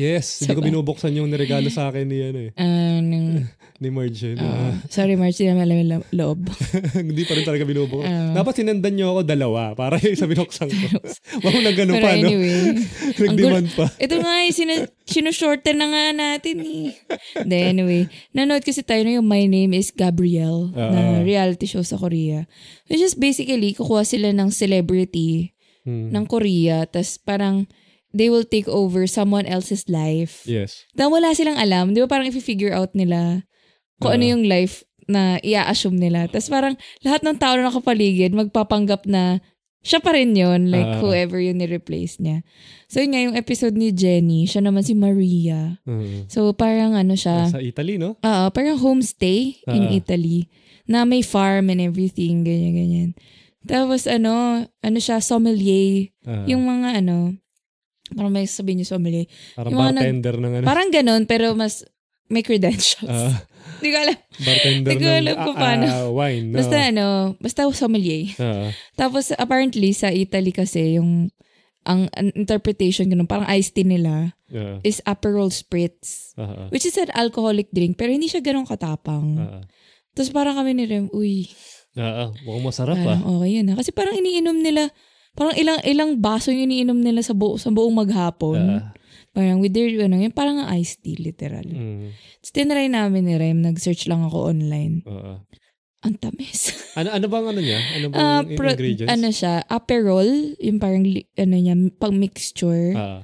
yes. Hindi ko binubuksan yung niregalo sa akin ni ano eh. Uh, ni Marge. Uh, na, ah, sorry Marge, hindi naman alam yung loob. hindi pa rin talaga binubo. Uh, ah. Dapat sinendan niyo ako dalawa para yung sa binuksan ko. Wow, nang ganun pa, anyway, no? nag anyway. pa. Ito nga, eh, sino, sinushorten na nga natin eh. Then anyway, nanood kasi tayo na yung My Name is Gabrielle uh, na ah, reality show sa Korea. Which is basically, kukuha sila ng celebrity hmm. ng Korea. Tapos parang, they will take over someone else's life. Yes. Na wala silang alam. Di ba parang i figure out nila kung ano mm. yung life na i-assume nila. Tapos parang lahat ng tao na nakapaligid magpapanggap na siya pa rin yun, like uh, whoever yun ni-replace niya. So yun nga, yung episode ni Jenny, siya naman si Maria. Uh, so parang ano siya. Sa Italy, no? Oo, uh, parang homestay uh, in ah. Italy na may farm and everything, ganyan, ganyan. Tapos ano, ano siya, sommelier. Uh, yung mga ano, parang may sabihin niyo sommelier. Parang yung bartender ng ano. Parang ganun, pero mas may credentials. Uh, hindi ko alam. Bartender ko alam ng, kung ah, paano. Uh, wine. No. Basta ano, basta sommelier. Uh. Tapos apparently sa Italy kasi yung ang, interpretation ganun, parang iced tea nila uh. is Aperol Spritz. Uh-huh. Which is an alcoholic drink pero hindi siya ganun katapang. Uh-huh. Tapos parang kami ni Rem, uy. Oo, uh, mukhang masarap ah. Okay yun ah. Kasi parang iniinom nila, parang ilang ilang baso yung iniinom nila sa, bu- sa buong maghapon. Uh-huh. Parang with their, ano, yung parang ang iced tea, literal. Mm. So, tinry namin ni Rem. Nag-search lang ako online. Oo. Uh-uh. Ang tamis. ano, ano bang ano niya? Ano bang uh, pro, ingredients? Ano siya? Aperol. Yung parang, ano niya, pang mixture. Uh-uh.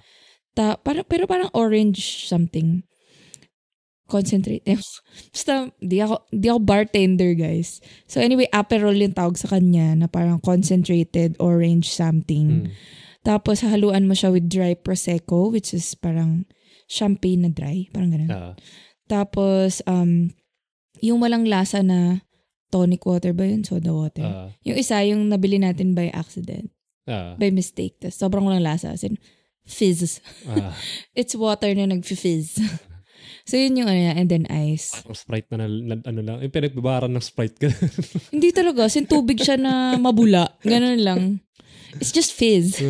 Ta, para, pero parang orange something. Concentrate. Basta, di ako, di ako bartender, guys. So anyway, Aperol yung tawag sa kanya na parang concentrated orange something. Mm tapos haluan mo siya with dry prosecco which is parang champagne na dry, parang ganun. Uh-huh. Tapos um yung walang lasa na tonic water ba yun? Soda water. Uh-huh. Yung isa, yung nabili natin by accident. Uh-huh. By mistake. Tapos sobrang walang lasa. As in, fizz. Uh-huh. It's water na nag-fizz. So, yun yung ano uh, and then ice. Parang Sprite na, na ano lang. Yung pinagbabaran ng Sprite. Hindi talaga. Sin tubig siya na mabula. Ganun lang. It's just fizz.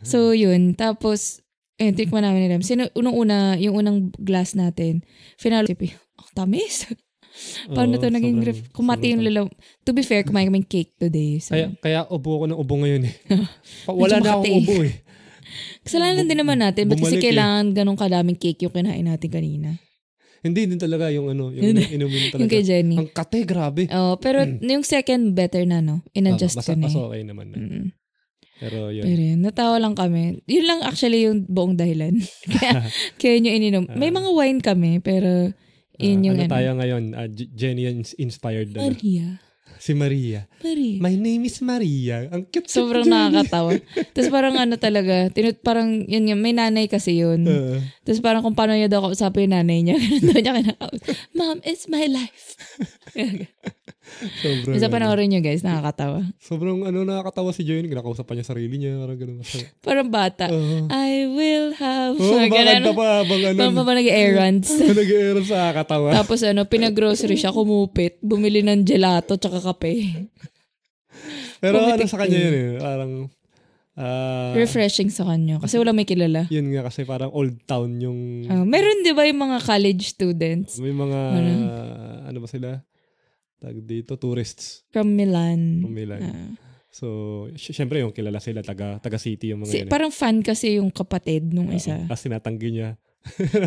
Yeah. so, yun. Tapos, ayun, tikman namin alam. Sino, unang-una, yung unang glass natin, final, sipi, oh, tamis. Paano Oo, to naging sobrang, ref- Kumati yung lalaw. To be fair, kumain kami cake today. So. Kaya, kaya ubo ko ng ubo ngayon eh. Wala na akong ubo eh. Kasalanan din naman natin. Ba't kasi Bumalik eh. kailangan ganun kadaming cake yung kinain natin kanina? Hindi din talaga yung ano, yung inumin talaga. Yung kay Jenny. Ang kate, grabe. Oh, pero mm. yung second better na, no? In-adjust ko Basta, na. eh. okay naman na. Mm. Pero yun. Pero yun, natawa lang kami. Yun lang actually yung buong dahilan. kaya, kaya yun yung ininom. Ah. May mga wine kami, pero yun uh, yung ano. Ano tayo ngayon? Uh, Jenny inspired. Ano? Maria. Si Maria. Maria. My name is Maria. Ang cute Sobrang si nakakatawa. Tapos parang ano talaga, tinut parang yun yun, may nanay kasi yun. Uh. Tapos parang kung paano niya daw kausapin yung nanay niya. Ganun daw niya kinakausap. Mom, it's my life. Sobrang, Basta ano. panoorin nyo guys, nakakatawa. Sobrang ano, nakakatawa si Joy. Kinakausap pa niya sarili niya. Parang ganun. parang bata. Uh-huh. I will have... Oh, uh, pa habang ano. Parang pa nag-errands. nag-errands sa nakakatawa. Tapos ano, pinagrocery siya, kumupit. Bumili ng gelato tsaka kape. Pero ano, Pumitik ano sa kanya yun eh. Parang... Uh, refreshing sa kanya. Kasi wala may kilala. Yun nga, kasi parang old town yung... Uh, meron di ba yung mga college students? May mga... Ano, ano ba sila? tag dito, tourists. From Milan. From Milan. Ah. So, syempre yung kilala sila, taga, taga city yung mga si, yan. Eh. Parang fan kasi yung kapatid nung uh, isa. Tapos tinatanggi niya.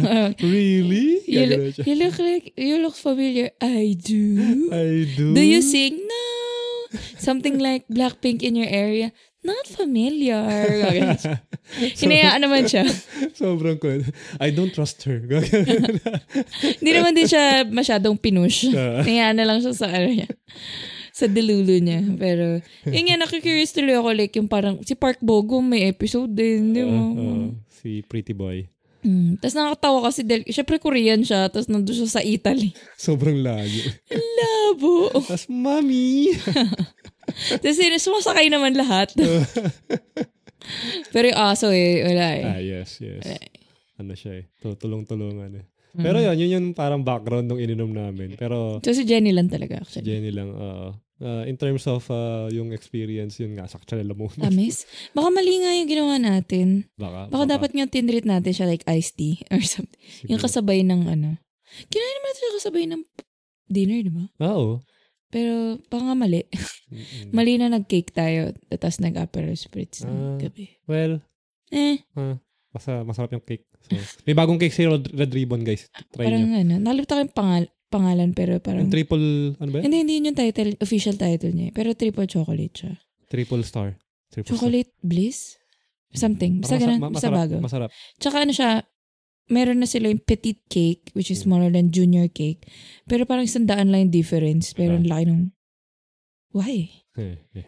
Ah. really? You, look, you look like, you look familiar. I do. I do. Do you sing? No. Something like Blackpink in your area not familiar. Hinayaan naman siya. Sobrang cool. I don't trust her. Hindi naman din siya masyadong pinush. Ah. Hinayaan na lang siya sa ano niya. Sa delulu niya. Pero, yun nga, nakikurious tuloy ako. Like, yung parang, si Park Bogum may episode din. Di mo? Uh, uh, si Pretty Boy. Mm. Tapos nakakatawa kasi, del- syempre Korean siya, tapos nandun siya sa Italy. Sobrang lagi. Labo. tapos, mami. Tapos yun, sumasakay naman lahat. Pero yung aso eh, wala eh. Ah, yes, yes. Wala eh. Ano siya eh, tutulong-tulungan eh. Mm-hmm. Pero yun, yun yung parang background ng ininom namin. Pero... So si Jenny lang talaga actually. Jenny lang, oo. Uh, uh, in terms of uh, yung experience, yun nga, sakit nila mo. Amis? Baka mali nga yung ginawa natin. Baka. Baka, baka dapat nga tinreat natin siya like iced tea or something. Siguro. Yung kasabay ng ano. Kinain naman natin siya kasabay ng dinner, di ba? Ah, oo. Pero baka mali. mali na nag-cake tayo tapos nag-apple spritz ng uh, gabi. Well, eh. Uh, masa, masarap yung cake. So, may bagong cake si Red, Red Ribbon guys. Try parang nyo. ano, nalimutan ko yung pangal pangalan pero parang... Yung triple, ano ba yun? Hindi, hindi yun yung title, official title niya. Pero triple chocolate siya. Triple star. Triple chocolate star. bliss? Something. Basta ah, ganun. Basta bago. Masarap. Tsaka ano siya, meron na sila yung petite cake, which is smaller than junior cake. Pero parang isang daan lang yung difference. Pero ang diba? laki ng, why?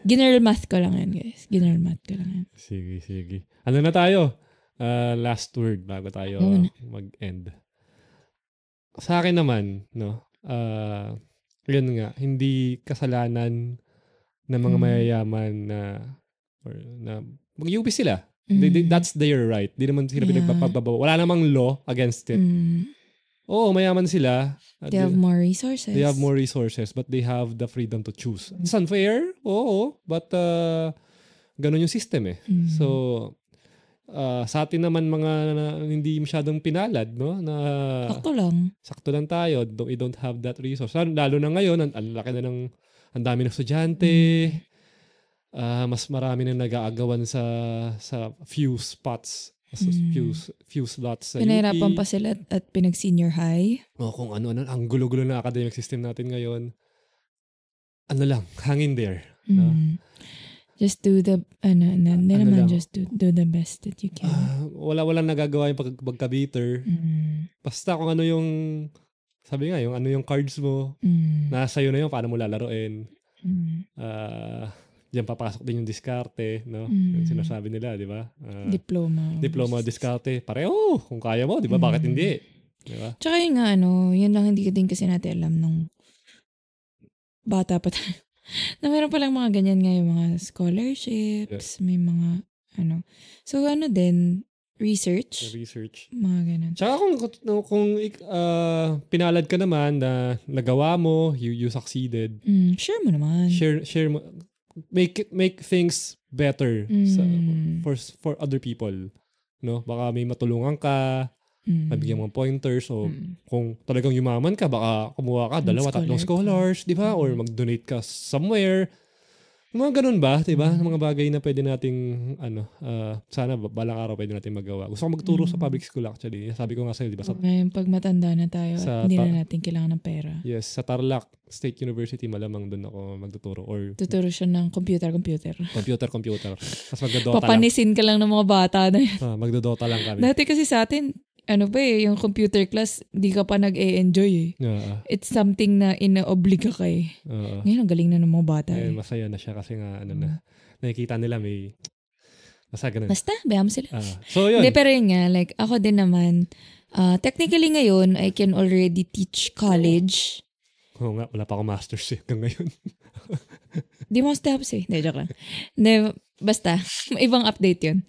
General math ko lang yan, guys. General math ko lang yan. Sige, sige. Ano na tayo? Uh, last word bago tayo Muna. mag-end. Sa akin naman, no, uh, yun nga, hindi kasalanan ng mga mm. mayayaman na or na mag-UP sila. Mm. They, they, mm. that's their right. Di naman sila yeah. pinagpapagbabawa. Wala namang law against it. Mm. Oo, mayaman sila. They have more resources. They have more resources, but they have the freedom to choose. It's unfair, oo, but uh, ganun yung system eh. Mm. So, uh, sa atin naman mga na, hindi masyadong pinalad, no? Na, sakto lang. Sakto lang tayo. Don't, we don't have that resource. Lalo na ngayon, ang, ang laki na ng, ang dami ng estudyante. Mm uh, mas marami na nag-aagawan sa sa few spots So, mm. few, few slots sa Pinahirapan UP. pa sila at, at pinag-senior high. O, oh, kung ano-ano. Ang gulo-gulo na academic system natin ngayon. Ano lang, hang in there. Mm. No? Hmm. Just do the, ano, ano, ano naman, lang. just do, do the best that you can. Uh, ah, wala-wala nagagawa yung pag, pagkabiter. Mm. Basta kung ano yung, sabi nga, yung ano yung cards mo, mm. nasa iyo na yun, paano mo lalaruin Mm. Uh, diyan papasok din yung diskarte, no? Mm. Yung sinasabi nila, di ba? Uh, diploma. Diploma, diskarte. Pareho, kung kaya mo, di ba? Mm. Bakit hindi? Di ba? Tsaka yun nga, ano, yun lang hindi ka din kasi natin alam nung bata pa tayo. na meron palang mga ganyan nga yung mga scholarships, yeah. may mga ano. So ano din, research. research. Mga ganun. Tsaka kung, kung uh, pinalad ka naman na nagawa mo, you, you succeeded. Mm, share mo naman. Share, share mo make it make things better mm. sa, for for other people no baka may matulungan ka mm. mabigyan mga pointers o mm. kung talagang yumaman ka baka kumuha ka dalawa tatlong scholars di ba or mm. mag-donate ka somewhere mga ganun ba, 'di ba? Mm. Mga bagay na pwede nating ano, uh, sana balang araw pwede nating magawa. Gusto ko magturo mm. sa public school actually. Sabi ko nga sa'yo, 'di ba? Sa, Ngayon pag matanda na tayo, sa at hindi na natin kailangan ng pera. Yes, sa Tarlac State University malamang doon ako magtuturo or tuturo siya ng computer computer. Computer computer. Tapos magdodota Papanisin lang. ka lang ng mga bata na 'yan. Ah, magdodota lang kami. Dati kasi sa atin ano ba eh, yung computer class, di ka pa nag-e-enjoy eh. Uh-huh. It's something na inaobliga ka eh. Uh-huh. Ngayon, ang galing na ng mga bata Ngayon, eh. Masaya na siya kasi nga, ano na, mm. nakikita nila may, basta ganun. Basta, bayam sila. Uh-huh. So, yun. Hindi, pero yun nga, like, ako din naman, uh, technically ngayon, I can already teach college. Oo oh, nga, wala pa ako master's eh, hanggang ngayon. di mo tapos eh. Hindi, joke lang. Hindi, basta, ibang update yun.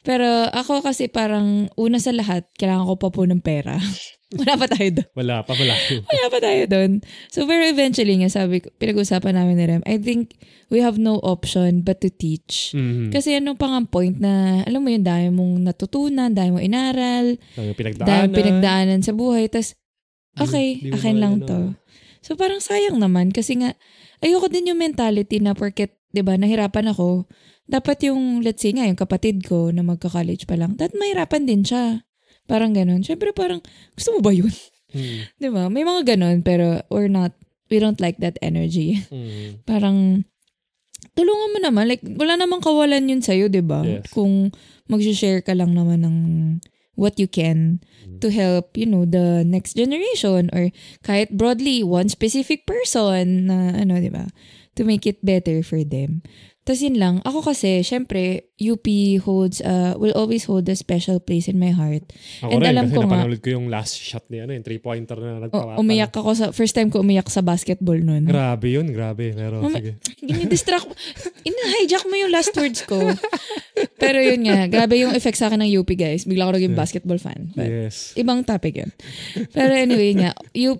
Pero ako kasi parang una sa lahat, kailangan ko pa po ng pera. wala pa tayo doon. Wala pa, wala. wala pa tayo doon. So very eventually nga sabi ko, pinag-usapan namin ni Rem, I think we have no option but to teach. Mm-hmm. Kasi ano pang ang point na, alam mo yun, dami mong natutunan, dami mong inaral, dami pinagdaanan. pinagdaanan sa buhay. Tapos, okay, di, di akin lang ano. to. So parang sayang naman kasi nga, ayoko din yung mentality na porket, di ba, nahirapan ako dapat yung, let's say nga, yung kapatid ko na magka-college pa lang, that mahirapan din siya. Parang ganun. Siyempre parang, gusto mo ba yun? Mm. Di ba? May mga ganun, pero we're not, we don't like that energy. Mm. Parang, tulungan mo naman. Like, wala namang kawalan yun sa'yo, di ba? Yes. Kung mag-share ka lang naman ng what you can hmm. to help, you know, the next generation or kahit broadly, one specific person na ano, di ba? To make it better for them. Tapos yun lang. Ako kasi, syempre, UP holds, uh, will always hold a special place in my heart. Ako And rin, alam ko ko napanood nga, ko yung last shot niya, ano, yung three-pointer na nagpawata. Umiyak ako sa, first time ko umiyak sa basketball noon. Grabe yun, grabe. Pero um, sige. Ginidistract, ina-hijack mo yung last words ko. Pero yun nga, grabe yung effect sa akin ng UP guys. Bigla ko naging basketball fan. But yes. Ibang topic yun. Pero anyway nga, you,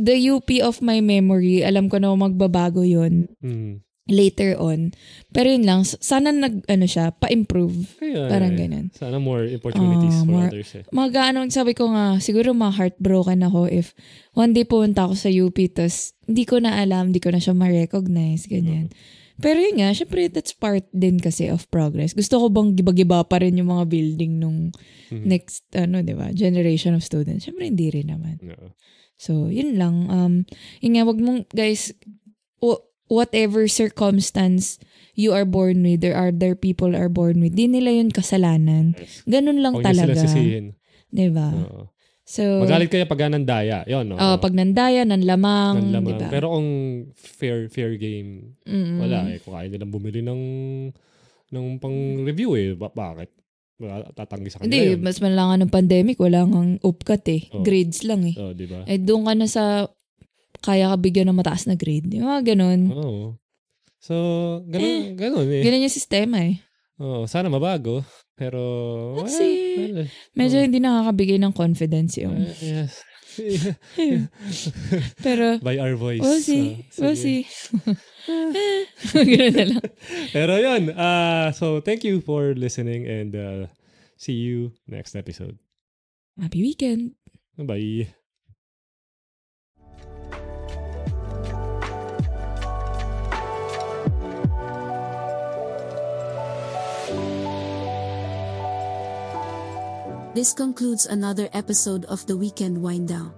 the UP of my memory, alam ko na magbabago yun. Mm later on. Pero yun lang, sana nag, ano siya, pa-improve. Ayun, parang ayun. ganun. Sana more opportunities uh, for more, others. Eh. Mag, ano, sabi ko nga, siguro ma-heartbroken ako if one day pumunta ako sa UP, tas hindi ko na alam, hindi ko na siya ma-recognize, ganyan. Mm-hmm. Pero yun nga, syempre that's part din kasi of progress. Gusto ko bang giba-giba pa rin yung mga building nung mm-hmm. next, ano, di ba, generation of students. Syempre hindi rin naman. No. So, yun lang. Um, yun nga, wag mong, guys, o, whatever circumstance you are born with there are there people are born with, di nila yun kasalanan. Ganun lang Huwag talaga. sila sisihin. Diba? Oo. So, Magalit kaya pag nandaya. Yun, no? Oh, pag nandaya, nanlamang. nanlamang. Diba? Pero kung fair fair game, Mm-mm. wala. Eh, kung kaya nilang bumili ng, ng pang-review eh. Ba- bakit? tatanggi sa kanila Hindi, yun. mas malalang ng pandemic, wala kang upkat eh. Oh. Grades lang eh. Oh, diba? Eh, doon ka na sa kaya ka bigyan ng mataas na grade. Yung mga ganun. Oo. So, ganun, eh, ganun eh. Ganun yung sistema eh. Oo, sana mabago. Pero, Kasi, well, well, eh. medyo oh. hindi nakakabigay ng confidence yung... Uh, yes. Pero, by our voice. We'll see. Uh, we'll see. Eh, ganun na lang. Pero yun, uh, so thank you for listening and uh, see you next episode. Happy weekend. Bye. This concludes another episode of the Weekend Wind Down.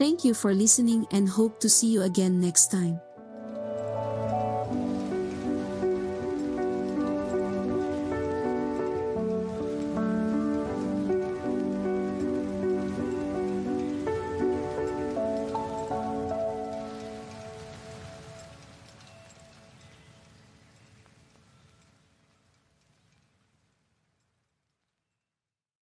Thank you for listening and hope to see you again next time.